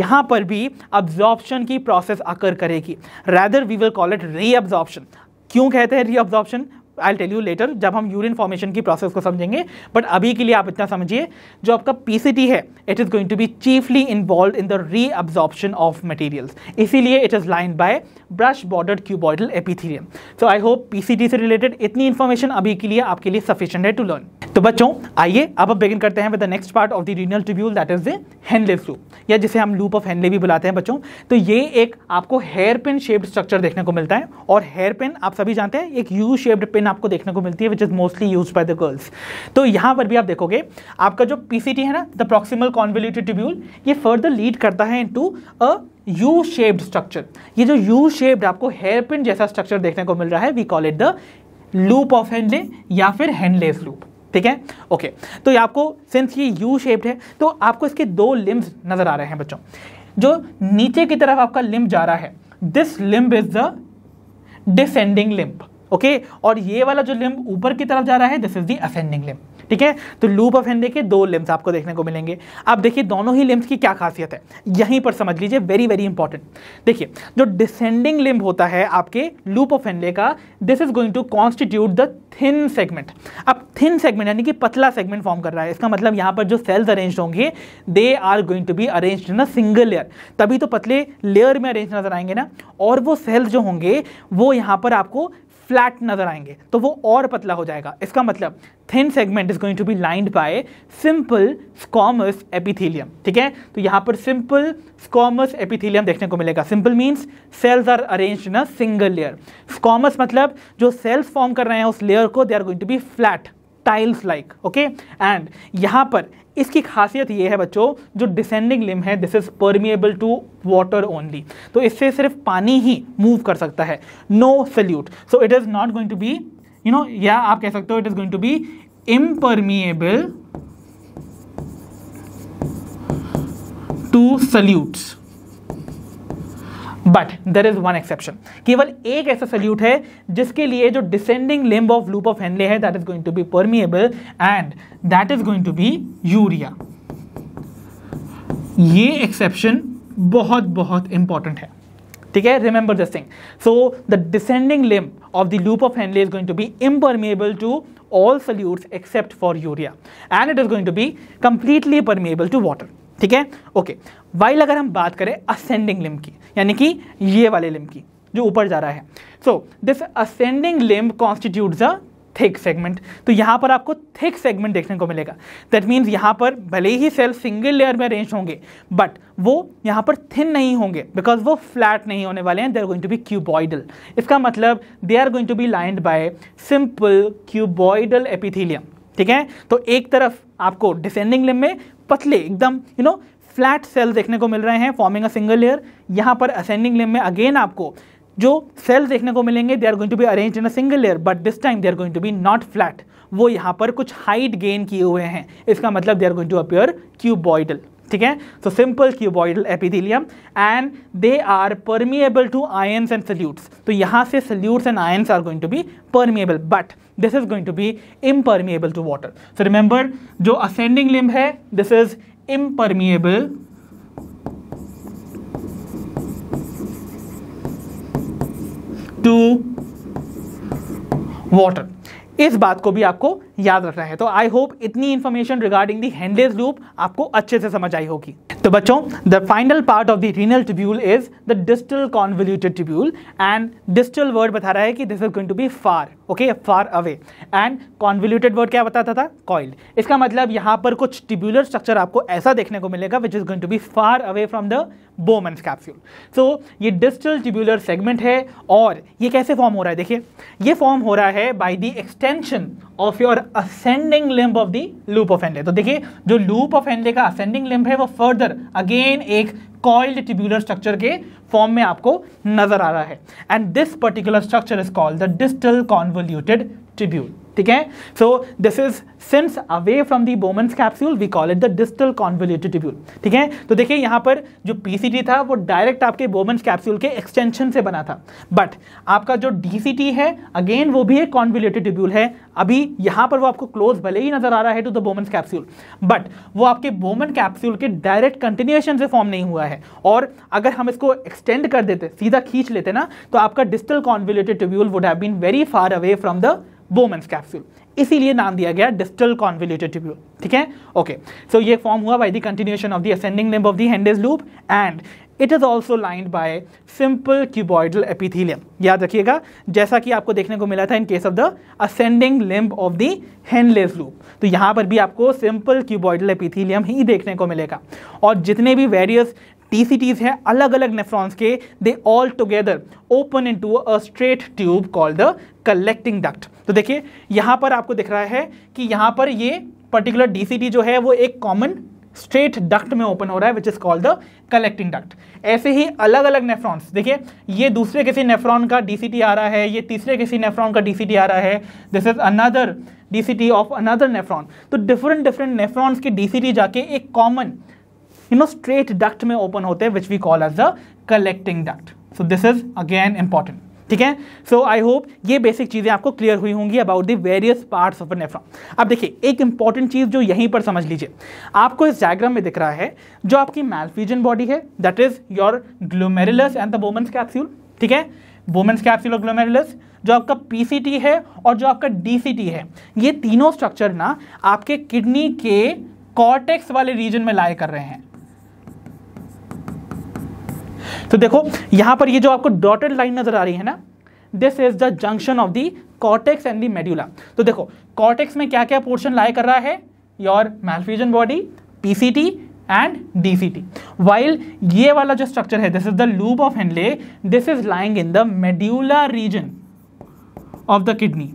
यहाँ पर भी अब्जॉर्प्शन की प्रोसेस अकर करेगी rather we will call it reabsorption क्यों कहते हैं reabsorption I tell you later जब हम यूरिन फॉर्मेशन की प्रोसेस को समझेंगे बट अभी के लिए आप इतना समझिए जो आपका पीसीटी है it is going to be chiefly involve in the reabsorption of materials इसीलिए it is line by brush border cuboidal epithelium so I hope P से रिलेटेड इतनी इन्फॉर्मेशन अभी के लिए आपके लिए सफिशियंट है टू लर्न तो बच्चों आइए अब अब बिगिन करते हैं with the next part of the renal tubule that is the Henle's loop या जिसे हम लूप ऑफ हैंडले भी बुलाते हैं बच्चों तो ये एक आपको हेयर पिन शेप्ड स्ट्रक्चर देखने को मिलता है और हेयर पिन आप सभी जानते हैं एक यू शेप्ड पिन लाइन आपको देखने को मिलती है which is mostly use by the girls तो यहां पर भी आप देखोगे आपका जो पीसीटी है ना द प्रॉक्सिमल कॉन्वल्यूटेड ट्यूब्यूल ये फर्दर लीड करता है into a U shaped structure ये जो यू शेप्ड आपको हेयर पिन जैसा स्ट्रक्चर देखने को मिल रहा है we call it the loop of Henle या फिर हैंडलेस लूप ठीक है ओके तो ये आपको सिंस ये यू शेप्ड है तो आपको इसके दो लिम्स नज़र आ रहे हैं बच्चों जो नीचे की तरफ आपका लिम्ब जा रहा है this limb is the descending limb okay और ये वाला जो लिम्ब ऊपर की तरफ जा रहा है this is the ascending limb ठीक है तो लूप ऑफ हेनरी के दो लिम्स आपको देखने को मिलेंगे अब देखिए दोनों ही लिम्स की क्या खासियत है यहीं पर समझ लीजिए वेरी वेरी इंपॉर्टेंट देखिए जो डिसेंडिंग लिम्ब होता है आपके लूप ऑफ हेनरी का this is going to constitute the thin segment अब थिन सेगमेंट यानी कि पतला सेगमेंट फॉर्म कर रहा है इसका मतलब यहां पर जो सेल्स अरेंज होंगे they are going to be arrange in a single layer तभी तो पतले लेयर में अरेंज नजर आएंगे ना और वो सेल्स जो होंगे वो यहां पर आपको फ्लैट नजर आएंगे तो वो और पतला हो जाएगा इसका मतलब thin segment is going to be lined by simple squamous epithelium ठीक है तो यहां पर सिंपल स्कॉमस एपिथीलियम देखने को मिलेगा simple means cells are arrange in a single layer squamous मतलब जो सेल्स फॉर्म कर रहे हैं उस लेयर को they are going to be flat tiles like okay and यहां पर इसकी खासियत ये है बच्चों जो डिसेंडिंग लिम है this is permeable to water only तो इससे सिर्फ पानी ही मूव कर सकता है no solute so it is not going to be you know या आप कह सकते हो it is going to be impermeable to solutes but there is one exception केवल एक ऐसा सल्यूट है जिसके लिए जो descending limb of loop of Henle है that is going to be permeable and that is going to be urea ये exception बहुत बहुत इंपॉर्टेंट है ठीक है remember this thing so the descending limb of the loop of Henle is going to be impermeable to all solute except for urea and it is going to be completely permeable to water ठीक है okay while अगर हम बात करें ascending limb की यानी कि ये वाले लिम्ब की जो ऊपर जा रहा है so this ascending limb constitute a thick segment तो यहाँ पर आपको थिक सेगमेंट देखने को मिलेगा दैट मीन्स यहाँ पर भले ही सेल सिंगल लेयर में अरेंज होंगे बट वो यहाँ पर थिन नहीं होंगे बिकॉज वो फ्लैट नहीं होने वाले हैं they are going to be cuboidal इसका मतलब they are going to be lined by simple cuboidal epithelium ठीक है तो एक तरफ आपको डिसेंडिंग लिम में पतले एकदम यू नो फ्लैट सेल देखने को मिल रहे हैं फॉर्मिंग अ सिंगल लेयर यहाँ पर असेंडिंग लेम में अगेन आपको जो सेल देखने को मिलेंगे they are going to be arrange in a single layer but this time they are going to be not flat वो यहाँ पर कुछ हाइट गेन किए हुए हैं इसका मतलब they are going to appear cuboidal ठीक है so simple cuboidal epithelium and they are permeable to ions and solutes तो यहाँ से solutes and ions are going to be permeable but this is going to be impermeable to water so remember जो ascending limb है this is impermeable to water इस बात को भी आपको याद रखना है तो आई होप इतनी इन्फॉर्मेशन रिगार्डिंग दी हैंडलेस लूप आपको अच्छे से समझ आई होगी तो बच्चों the final part of the renal tubule is the distal convoluted tubule and distal word बता रहा है कि this is going to be far okay far away and convoluted word क्या बताता था कॉइल्ड इसका मतलब यहां पर कुछ ट्रिब्यूलर स्ट्रक्चर आपको ऐसा देखने को मिलेगा which is going to be far away from the Bowman's capsule so ये डिस्टल ट्रिब्यूलर सेगमेंट है और ये कैसे फॉर्म हो रहा है देखिए ये फॉर्म हो रहा है by the extension of your ascending limb of the loop of Henle तो देखिए जो लूप ऑफ एनले का असेंडिंग लिम्ब है वो फर्दर अगेन एक कॉइल्ड ट्यूबुलर स्ट्रक्चर के फॉर्म में आपको नजर आ रहा है and this particular structure is called the distal convoluted tubule ठीक है so this is since away from the Bowman's capsule we call it the distal convoluted tubule ठीक है तो देखिए यहां पर जो पीसीटी था वो डायरेक्ट आपके बोमेंस कैप्सूल के एक्सटेंशन से बना था बट आपका जो डीसीटी है अगेन वो भी एक कॉन्वोल्यूटेड ट्यूब्यूल है अभी यहां पर वो आपको क्लोज भले ही नजर आ रहा है to the Bowman's capsule but वो आपके बोमन कैप्सूल के डायरेक्ट कंटिन्यूएशन से फॉर्म नहीं हुआ है और अगर हम इसको एक्सटेंड कर देते सीधा खींच लेते ना तो आपका distal convoluted tubule would have been very far away from the Bowman's capsule इसीलिए नाम दिया गया डिस्टल कॉन्विलेटेड ट्यूब्यूल ठीक है ओके सो ये फॉर्म हुआ by the continuation of the ascending limb of the Henle's loop and it is also lined by simple cuboidal epithelium याद रखिएगा जैसा कि आपको देखने को मिला था in case of the ascending limb of the Henle's loop तो यहाँ पर भी आपको सिंपल क्यूबॉइडल एपिथीलियम ही देखने को मिलेगा और जितने भी वेरियस TCTs हैं अलग अलग नेफ्रॉन्स के they all together open into a straight tube called the collecting duct तो देखिए यहाँ पर आपको दिख रहा है कि यहाँ पर ये पर्टिकुलर डीसीटी जो है वो एक कॉमन स्ट्रेट डक्ट में ओपन हो रहा है which is called the collecting duct ऐसे ही अलग अलग नेफ्रॉन्स देखिए ये दूसरे किसी नेफ्रॉन का डीसीटी आ रहा है ये तीसरे किसी नेफ्रॉन का डीसीटी आ रहा है this is another DCT of another nephron तो डिफरेंट डिफरेंट नेफ्रॉन्स की डीसीटी जाके एक common you know straight duct में ओपन होते हैं which we call as the collecting duct so this is again important ठीक है सो आई होप ये बेसिक चीज़ें आपको क्लियर हुई होंगी about the various parts of nephron अब देखिए एक इंपॉर्टेंट चीज़ जो यहीं पर समझ लीजिए आपको इस डायग्राम में दिख रहा है जो आपकी मैलफ्यूजन बॉडी है that is your glomerulus and the Bowman's capsule ठीक है वोमेंस कैप्सूल और ग्लोमेरुलस जो आपका पीसीटी है और जो आपका डीसीटी है ये तीनों स्ट्रक्चर ना आपके किडनी के कॉर्टेक्स वाले रीजन में लाए कर रहे हैं तो देखो यहां पर ये जो आपको डॉटेड लाइन नजर आ रही है ना this is the junction of the cortex and the medulla तो देखो कॉर्टेक्स में क्या क्या पोर्शन लाए कर रहा है your Malpighian body PCT and T while ये वाला जो स्ट्रक्चर है this is the loop of Henle this is lying in the medulla region of the kidney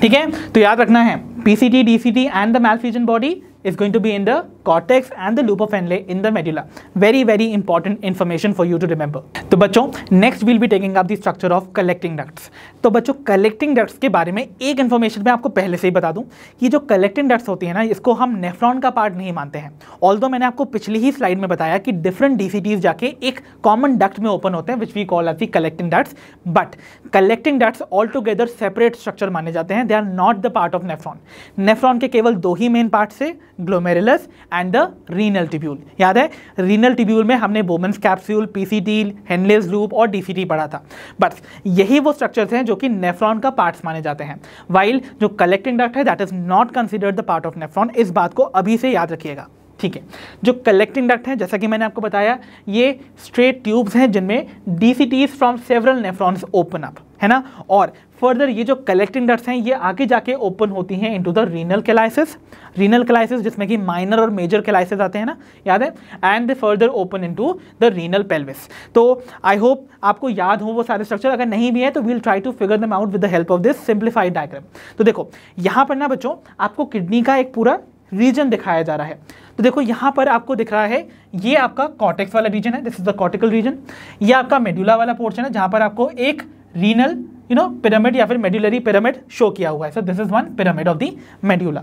ठीक है तो याद रखना है PCT DCT and the Malpighian body is going to be in the cortex and the loop of Henle in the medulla. Very very important information for you to remember तो बच्चों next will be taking up the structure of collecting ducts तो बच्चों collecting ducts के बारे में एक information मैं आपको पहले से ही बता दूं कि जो कलेक्टिंग डक्ट्स होती है ना इसको हम नेफ्रॉन का पार्ट नहीं मानते हैं ऑल मैंने आपको पिछली ही स्लाइड में बताया कि डिफरेंट डी जाके एक कॉमन डक्ट में ओपन होते हैं which we call as the collecting ducts but collecting ducts all together separate structure माने जाते हैं they are not the part of nephron nephron के केवल दो ही मेन पार्ट्स है glomerulus and the renal tubule याद है रीनल टिब्यूल में हमने Bowman's capsule PCT Henle's loop और डीसीटी पढ़ा था बट यही वो स्ट्रक्चर्स हैं जो कि नेफ्रॉन का पार्ट्स माने जाते हैं वाइल जो कलेक्टिंग डक्ट है that is not considered the part of nephron इस बात को अभी से याद रखिएगा ठीक है जो कलेक्टिंग डक्ट है जैसा कि मैंने आपको बताया ये स्ट्रेट ट्यूब्स हैं जिनमें the from several nephrons open up है ना और फर्दर ये जो कलेक्टिंग डक्ट्स हैं ये आगे जाके ओपन होती हैं into the renal calyces renal calyces जिसमें कि माइनर और मेजर कैलाइसिस आते हैं ना याद है and they further open into the renal pelvis तो आई होप आपको याद हो वो सारे स्ट्रक्चर अगर नहीं भी है तो we'll try to figure them out with the help of this simplified diagram तो देखो यहाँ पर ना बच्चों आपको किडनी का एक पूरा रीजन दिखाया जा रहा है तो देखो यहां पर आपको दिख रहा है ये आपका कॉटेक्स वाला रीजन है this is the cortical region ये आपका मेड्यूला वाला पोर्शन है जहां पर आपको एक रीनल यू नो पिरामिड या फिर मेड्यूलरी पिरामिड शो किया हुआ है so this is one pyramid of the medulla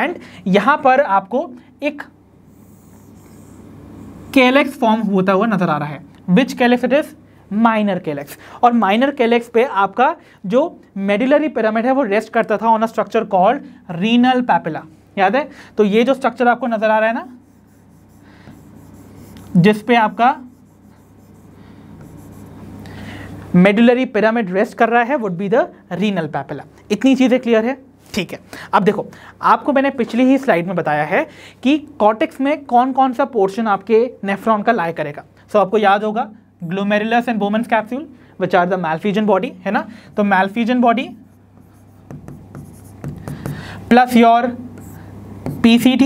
and यहां पर आपको एक कैलेक्स फॉर्म होता हुआ नजर आ रहा है which calyx it is minor calyx और माइनर कैलेक्स पे आपका जो मेडिलरी पिरामिड है वो रेस्ट करता था on a structure called renal papilla याद है तो ये जो स्ट्रक्चर आपको नज़र आ रहा है ना जिस पे आपका मेडुलरी पिरामिड रेस्ट कर रहा है would be the renal papilla इतनी चीज़ें क्लियर है ठीक है अब देखो आपको मैंने पिछली ही स्लाइड में बताया है कि कॉटेक्स में कौन कौन सा पोर्शन आपके नेफ्रॉन का लाइक करेगा सो so, आपको याद होगा glomerulus and Bowman's capsule which are the Malpighian body है ना तो Malpighian body plus your PCT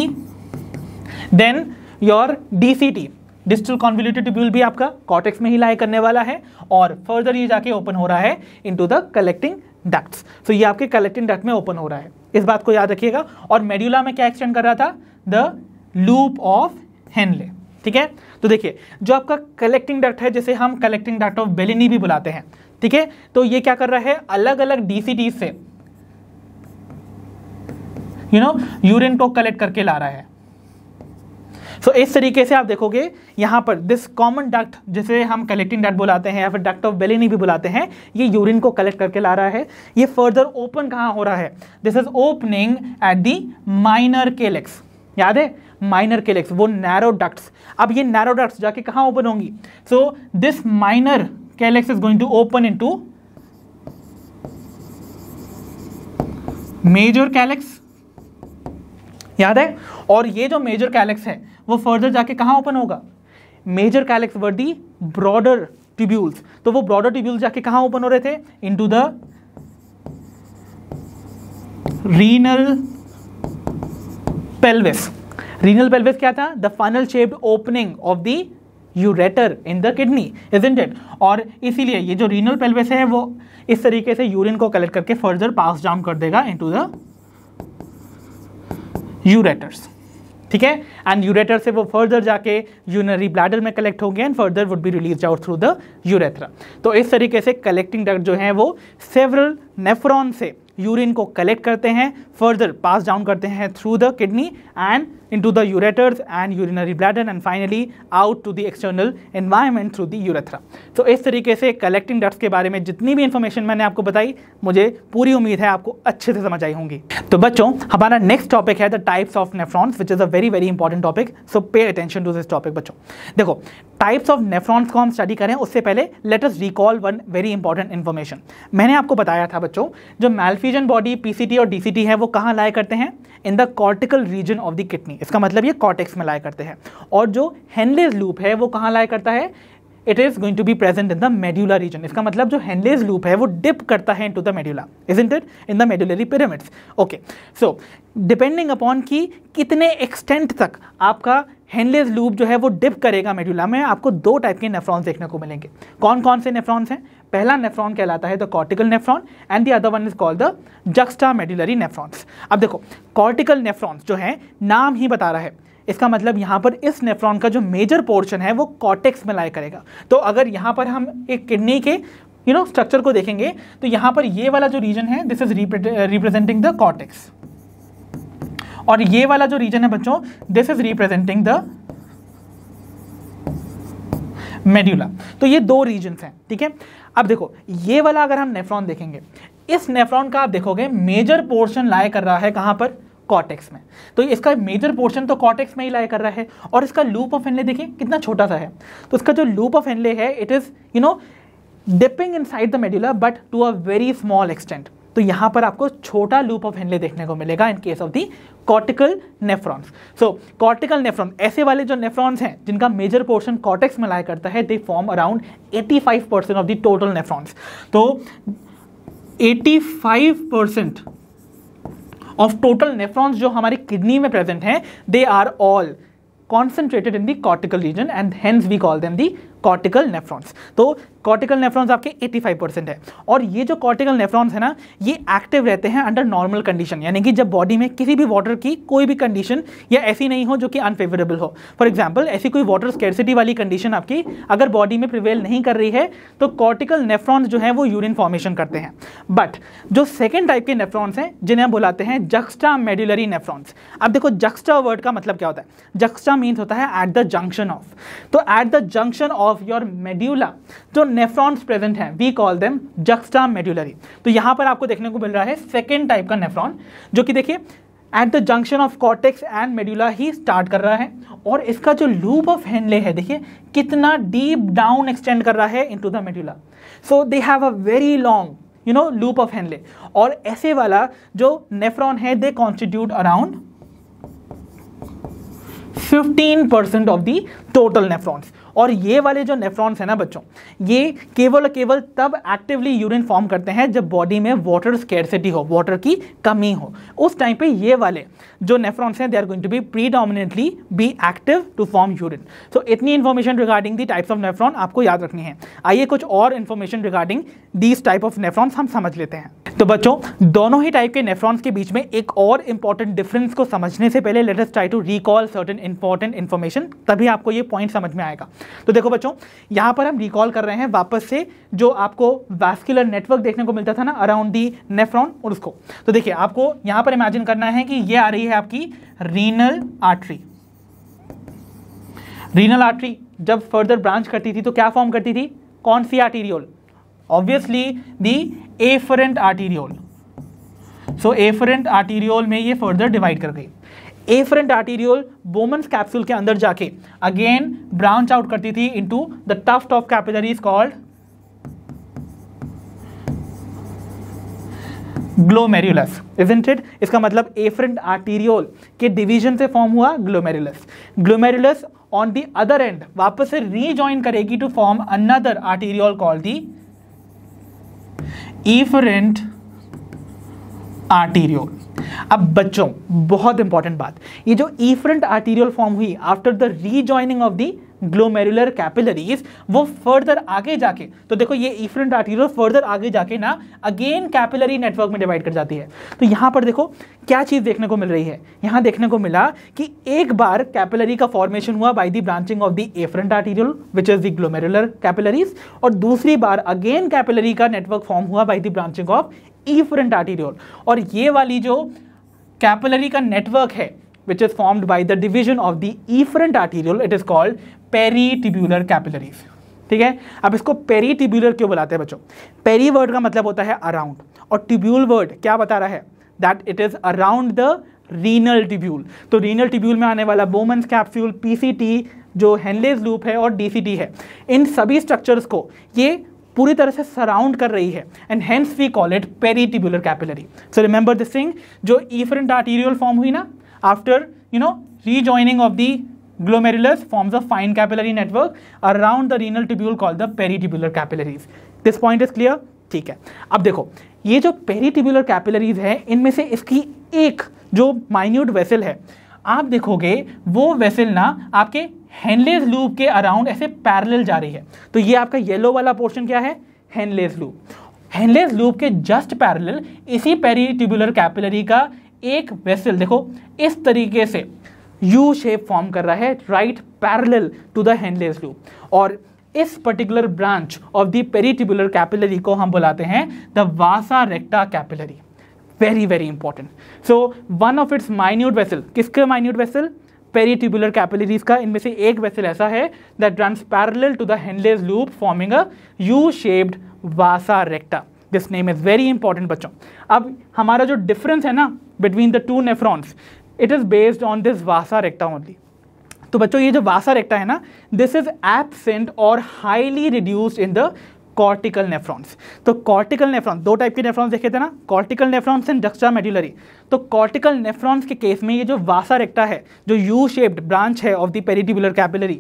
then your DCT distal convoluted tubule भी आपका कॉटेक्स में ही लाई करने वाला है और फर्दर ये जाके ओपन हो रहा है into the collecting ducts so ये आपके कलेक्टिंग डक्ट में ओपन हो रहा है इस बात को याद रखिएगा और मेड्यूला में क्या एक्सटेंड कर रहा था द लूप ऑफ हेनले ठीक है तो देखिए जो आपका कलेक्टिंग डक्ट है जैसे हम कलेक्टिंग डक्ट ऑफ बेलिनी भी बुलाते हैं ठीक है तो ये क्या कर रहा है अलग अलग डीसीटी से यू नो यूरिन को कलेक्ट करके ला रहा है सो so, इस तरीके से आप देखोगे यहाँ पर दिस कॉमन डक्ट जिसे हम कलेक्टिंग डक्ट बुलाते हैं या फिर डक्ट ऑफ बेलिनी भी बुलाते हैं ये यूरिन को कलेक्ट करके ला रहा है ये फर्दर ओपन कहाँ हो रहा है this is opening at the minor calyx याद है माइनर केलेक्स वो नैरो डक्ट्स अब ये नैरो डक्ट्स जाके कहाँ ओपन होंगी so this minor calyx is going to open into major calyx याद है और ये जो मेजर कैलेक्स है वो फर्दर जाके कहाँ ओपन होगा major calyx were the broader tubules तो वो ब्रॉडर ट्यूब्यूल जाके कहाँ ओपन हो रहे थे to the renal pelvis renal pelvis क्या था the final shaped opening of the ureter in the kidney is in that और इसीलिए ये जो रीनल पेल्विस है वो इस तरीके से यूरिन को कलेक्ट करके फर्दर पास डाउन कर देगा इन टू द यूरेटर्स ठीक है एंड यूरेटर से वो फर्दर जाके यूनरी ब्लैडर में कलेक्ट हो गया and further would be release out through the urethra तो इस तरीके से कलेक्टिंग डक्ट जो है वो सेवरल नेफ्रॉन से यूरिन को कलेक्ट करते हैं फर्दर पास डाउन करते हैं through the kidney and into the ureters and urinary bladder and finally out to the external environment through the urethra. So इस तरीके से collecting ducts के बारे में जितनी भी इन्फॉर्मेशन मैंने आपको बताई मुझे पूरी उम्मीद है आपको अच्छे से समझ आई होंगी तो बच्चों हमारा नेक्स्ट टॉपिक है the types of nephrons which is a very very important topic so pay attention to this topic बच्चों देखो टाइप्स ऑफ नेफ्रॉन्स को हम स्टडी करें उससे पहले let us recall one very important information मैंने आपको बताया था बच्चों जो मेल्फ्यूजन बॉडी पीसीटी और डीसीटी है वो कहाँ लाया करते हैं in the cortical region of the kidney इसका मतलब ये कॉटेक्स में लाया करते हैं और जो हैंडलेस लूप है वो कहाँ लाया करता है it is going to be present in the medulla region इसका मतलब जो हैंडलेस लूप है वो डिप करता है into the medulla is into it in the medullary pyramids okay so depending upon कि कितने एक्सटेंट तक आपका हेनलेस लूप जो है वो डिप करेगा मेडुला में आपको दो टाइप के नेफ्रॉन्स देखने को मिलेंगे कौन कौन से नेफ्रॉन्स हैं पहला नेफ्रॉन कहलाता है the cortical nephron and the other one is called the juxta medullary nephrons अब देखो कॉर्टिकल नेफ्रॉन्स जो है नाम ही बता रहा है इसका मतलब यहाँ पर इस नेफ्रॉन का जो मेजर पोर्शन है वो कॉटेक्स में लाया करेगा तो अगर यहाँ पर हम एक किडनी के यू नो स्ट्रक्चर को देखेंगे तो यहाँ पर ये वाला जो रीजन है this is representing the cortex और ये वाला जो रीजन है बच्चों this is representing the medulla तो ये दो रीजन हैं ठीक है अब देखो ये वाला अगर हम नेफ्रॉन देखेंगे इस नेफ्रॉन का आप देखोगे मेजर पोर्शन लाए कर रहा है कहां पर कॉटेक्स में तो इसका मेजर पोर्शन तो कॉटेक्स में ही लाए कर रहा है और इसका लूप ऑफ एनले देखिए कितना छोटा सा है तो इसका जो लूप ऑफ एनले है it is you know dipping inside the medulla but to a very small extent तो यहां पर आपको छोटा लूप ऑफ हेनले देखने को मिलेगा in case of the cortical nephrons so cortical nephron ऐसे वाले जो नेफ्रॉन्स हैं जिनका मेजर पोर्शन कॉर्टेक्स में लाया करता है they form around 85 percent of the total nephrons तो 85 परसेंट ऑफ टोटल नेफ्रॉन्स जो हमारी किडनी में प्रेजेंट हैं they are all concentrated in the cortical region and hence we call them the cortical nephrons तो कॉर्टिकल नेफ्रॉन्स आपके 85 percent है और ये जो कॉर्टिकल नेफ्रॉन्स है ना ये एक्टिव रहते हैं अंडर नॉर्मल कंडीशन यानी कि जब बॉडी में किसी भी वाटर की कोई भी कंडीशन या ऐसी नहीं हो जो कि अनफेवरेबल हो फॉर एग्जाम्पल ऐसी कोई वाटर स्केरसिटी वाली कंडीशन आपकी अगर बॉडी में प्रिवेल नहीं कर रही है तो कॉर्टिकल नेफ्रॉन्स जो है वो यूरिन फॉर्मेशन करते हैं बट जो सेकेंड टाइप के नेफ्रॉन्स हैं जिन्हें हम बुलाते हैं जक्स्ट्रा मेड्यूलरी नेफ्रॉन्स अब देखो जक्स्ट्रा वर्ड का मतलब क्या होता है जक्स्ट्रा मीन्स होता है एट द जंक्शन ऑफ तो at the junction of of your medulla जो नेफ्रॉन्स प्रेजेंट हैं we call them juxta medullary तो यहां पर आपको देखने को मिल रहा है सेकेंड टाइप का नेफ्रॉन जो कि देखिए at the junction of cortex and medulla ही स्टार्ट कर रहा है और इसका जो लूप ऑफ हैंडले है देखिए कितना डीप डाउन एक्सटेंड कर रहा है into the medulla so they have a very long you know loop of Henle और ऐसे वाला जो नेफ्रॉन है they constitute around 15% of the total nephrons और ये वाले जो नेफ्रॉन्स हैं ना बच्चों ये केवल केवल तब एक्टिवली यूरिन फॉर्म करते हैं जब बॉडी में वाटर स्केरसिटी हो वाटर की कमी हो उस टाइम पे ये वाले जो नेफ्रॉन्स हैं they are going to be predominantly be active to form urine so इतनी information regarding the types of nephron आपको याद रखनी है आइए कुछ और information regarding these type of nephrons हम समझ लेते हैं तो बच्चों दोनों ही टाइप के नेफ्रॉन्स के बीच में एक और इंपॉर्टेंट डिफरेंस को समझने से पहले let us try to recall certain important information तभी आपको ये पॉइंट समझ में आएगा तो देखो बच्चों यहाँ पर हम रिकॉल कर रहे हैं वापस से जो आपको वैस्कुलर नेटवर्क देखने को मिलता था ना अराउंड दी नेफ्रॉन और उसको तो देखिए आपको यहाँ पर इमेजिन करना है कि ये आ रही है आपकी रीनल आर्टरी रीनल आर्ट्री जब फर्दर ब्रांच करती थी तो क्या फॉर्म करती थी कौन सी arteriole obviously the efferent arteriole so afferent arteriole में ये फर्दर डिवाइड कर गई एफरेंट आर्टीरियोल बोमन कैप्सूल के अंदर जाके अगेन ब्रांच आउट करती थी into the tuft of capillaries called glomerulus isn't it इसका मतलब एफरेंट आर्टीरियोल के डिवीजन से फॉर्म हुआ glomerulus glomerulus on the other end वापस से रीजॉइन करेगी to form another arteriole call the efferent arteriole अब बच्चों बहुत इंपॉर्टेंट बात ये जो ईफ्रंट आर्टीरियल फॉर्म हुई after the rejoining of the glomerular capillaries वो फर्दर आगे जाके तो देखो ये इफ्रंट आर्टीरियल फर्दर आगे जाके ना अगेन कैपिलरी नेटवर्क में डिवाइड कर जाती है तो यहां पर देखो क्या चीज़ देखने को मिल रही है यहां देखने को मिला कि एक बार कैपिलरी का फॉर्मेशन हुआ by the branching of the afferent arteriole which is the glomerular capillaries और दूसरी बार अगेन कैपिलरी का नेटवर्क फॉर्म हुआ by the branching of efferent arteriole और ये वाली जो कैपिलरी का नेटवर्क है which is formed by the division of the arteriole it is called peritubular capillaries ठीक है अब इसको पेरी टिब्यूलर क्यों बुलाते हैं बच्चों पेरी वर्ड का मतलब होता है अराउंड और टिब्यूल वर्ड क्या बता रहा है that it is around the renal tubule तो रीनल टिब्यूल में आने वाला बोमन्स सी टी जो हैंडलेज लूप है और टी है इन सभी स्ट्रक्चर्स को ये पूरी तरह से सराउंड कर रही है and hence we call it peritubular capillary so remember this thing जो ईफरेंट आर्टीरियल फॉर्म हुई ना after you know rejoining of the glomerulus of fine capillary network around the renal renal call the peri peritibular capillaries this point is clear ठीक है अब देखो ये जो पेरीटिबुलर capillaries है इनमें से इसकी एक जो माइन्यूट वेसल है आप देखोगे वो वेसल ना आपके हैंडलेस लूप के अराउंड ऐसे पैरेलल जा रही है तो ये आपका येलो वाला पोर्शन क्या है हैंडलेस लूप हैंडलेस लूप के जस्ट पैरेलल इसी पेरीट्यूबुलर कैपिलरी का एक वेसल देखो इस तरीके से यू शेप फॉर्म कर रहा है right parallel to the Henle's loop और इस particular branch of the peritubular capillary को हम बुलाते हैं the vasa recta capillary very very important so one of its minute vessel किसके minute vessel peritubular capillaries का इनमें से एक वेसल ऐसा है that run parallel to the Henle's loop forming a U shaped vasa recta this name is very important बच्चों अब हमारा जो डिफरेंस है ना between the two nephrons it is based on this vasa recta only तो बच्चों ये जो वासा रेक्टा है ना दिस इज एबसेंट और highly reduced in the cortical nephrons तो कॉर्टिकल नेफ्रॉन्स दो टाइप के नेफ्रॉन्स देखे थे ना cortical nephrons and juxta medullary तो कॉर्टिकल नेफ्रॉन्स के केस में ये जो वासा रेक्टा है जो यू शेप्ड ब्रांच है ऑफ द पेरिटिबुलर कैपिलरी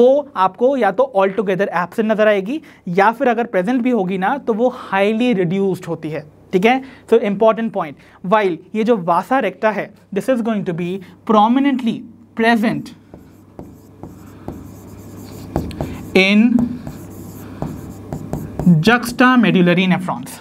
वो आपको या तो ऑल टुगेदर एबसेंट नजर आएगी या फिर अगर प्रेजेंट भी होगी ना तो वो हाईली रिड्यूस्ड होती है ठीक है सो इंपॉर्टेंट पॉइंट वाइल ये जो वासा रेक्टा है this is going to be prominently present in juxta medullary nephrons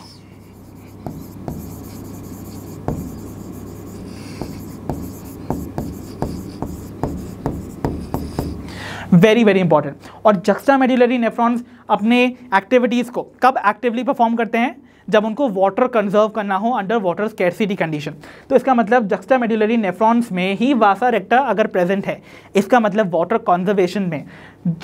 very very important और जक्स्टा मेड्यूलरी नेफ्रॉन्स अपने एक्टिविटीज़ को कब एक्टिवली परफॉर्म करते हैं जब उनको वाटर कंजर्व करना हो अंडर वाटर स्कैरसिटी कंडीशन तो इसका मतलब जक्स्टा मेडुलरी नेफ्रॉन्स में ही वासा रेक्टा अगर प्रेजेंट है इसका मतलब वाटर कॉन्जर्वेशन में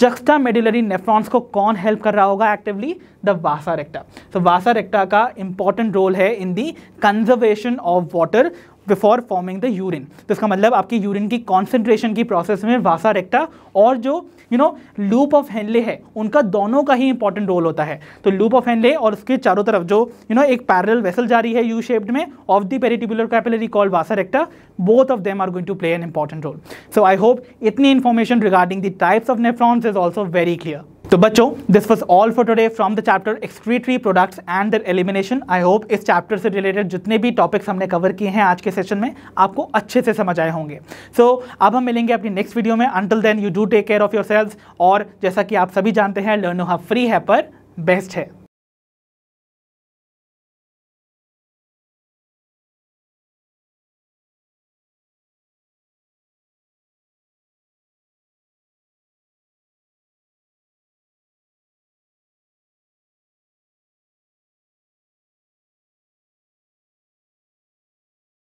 जक्स्टा मेडुलरी नेफ्रॉन्स को कौन हेल्प कर रहा होगा एक्टिवली द वासा रेक्टा सो वासा रेक्टा का इंपॉर्टेंट रोल है in the conservation of water before forming the urine तो इसका मतलब आपकी यूरिन की कॉन्सेंट्रेशन की प्रोसेस में वासा रेक्टा और जो you know loop of Henle है उनका दोनों का ही इंपॉर्टेंट रोल होता है तो लूप ऑफ हेनले और उसके चारों तरफ जो यू नो एक पैरल वेसल जा रही है यू शेप्ड में of the peritubular capillary called vasa एक्टर both of them are going to play an important role so I hope इतनी information regarding the types of nephrons is also very clear तो बच्चों this was all for today from the chapter excretory products and their elimination I hope इस चैप्टर से related जितने भी topics हमने cover किए हैं आज के सेशन में आपको अच्छे से समझ आए होंगे सो so, अब हम मिलेंगे अपनी नेक्स्ट वीडियो में until then you do take care of your और जैसा कि आप सभी जानते हैं लर्न हैव फ्री है पर बेस्ट है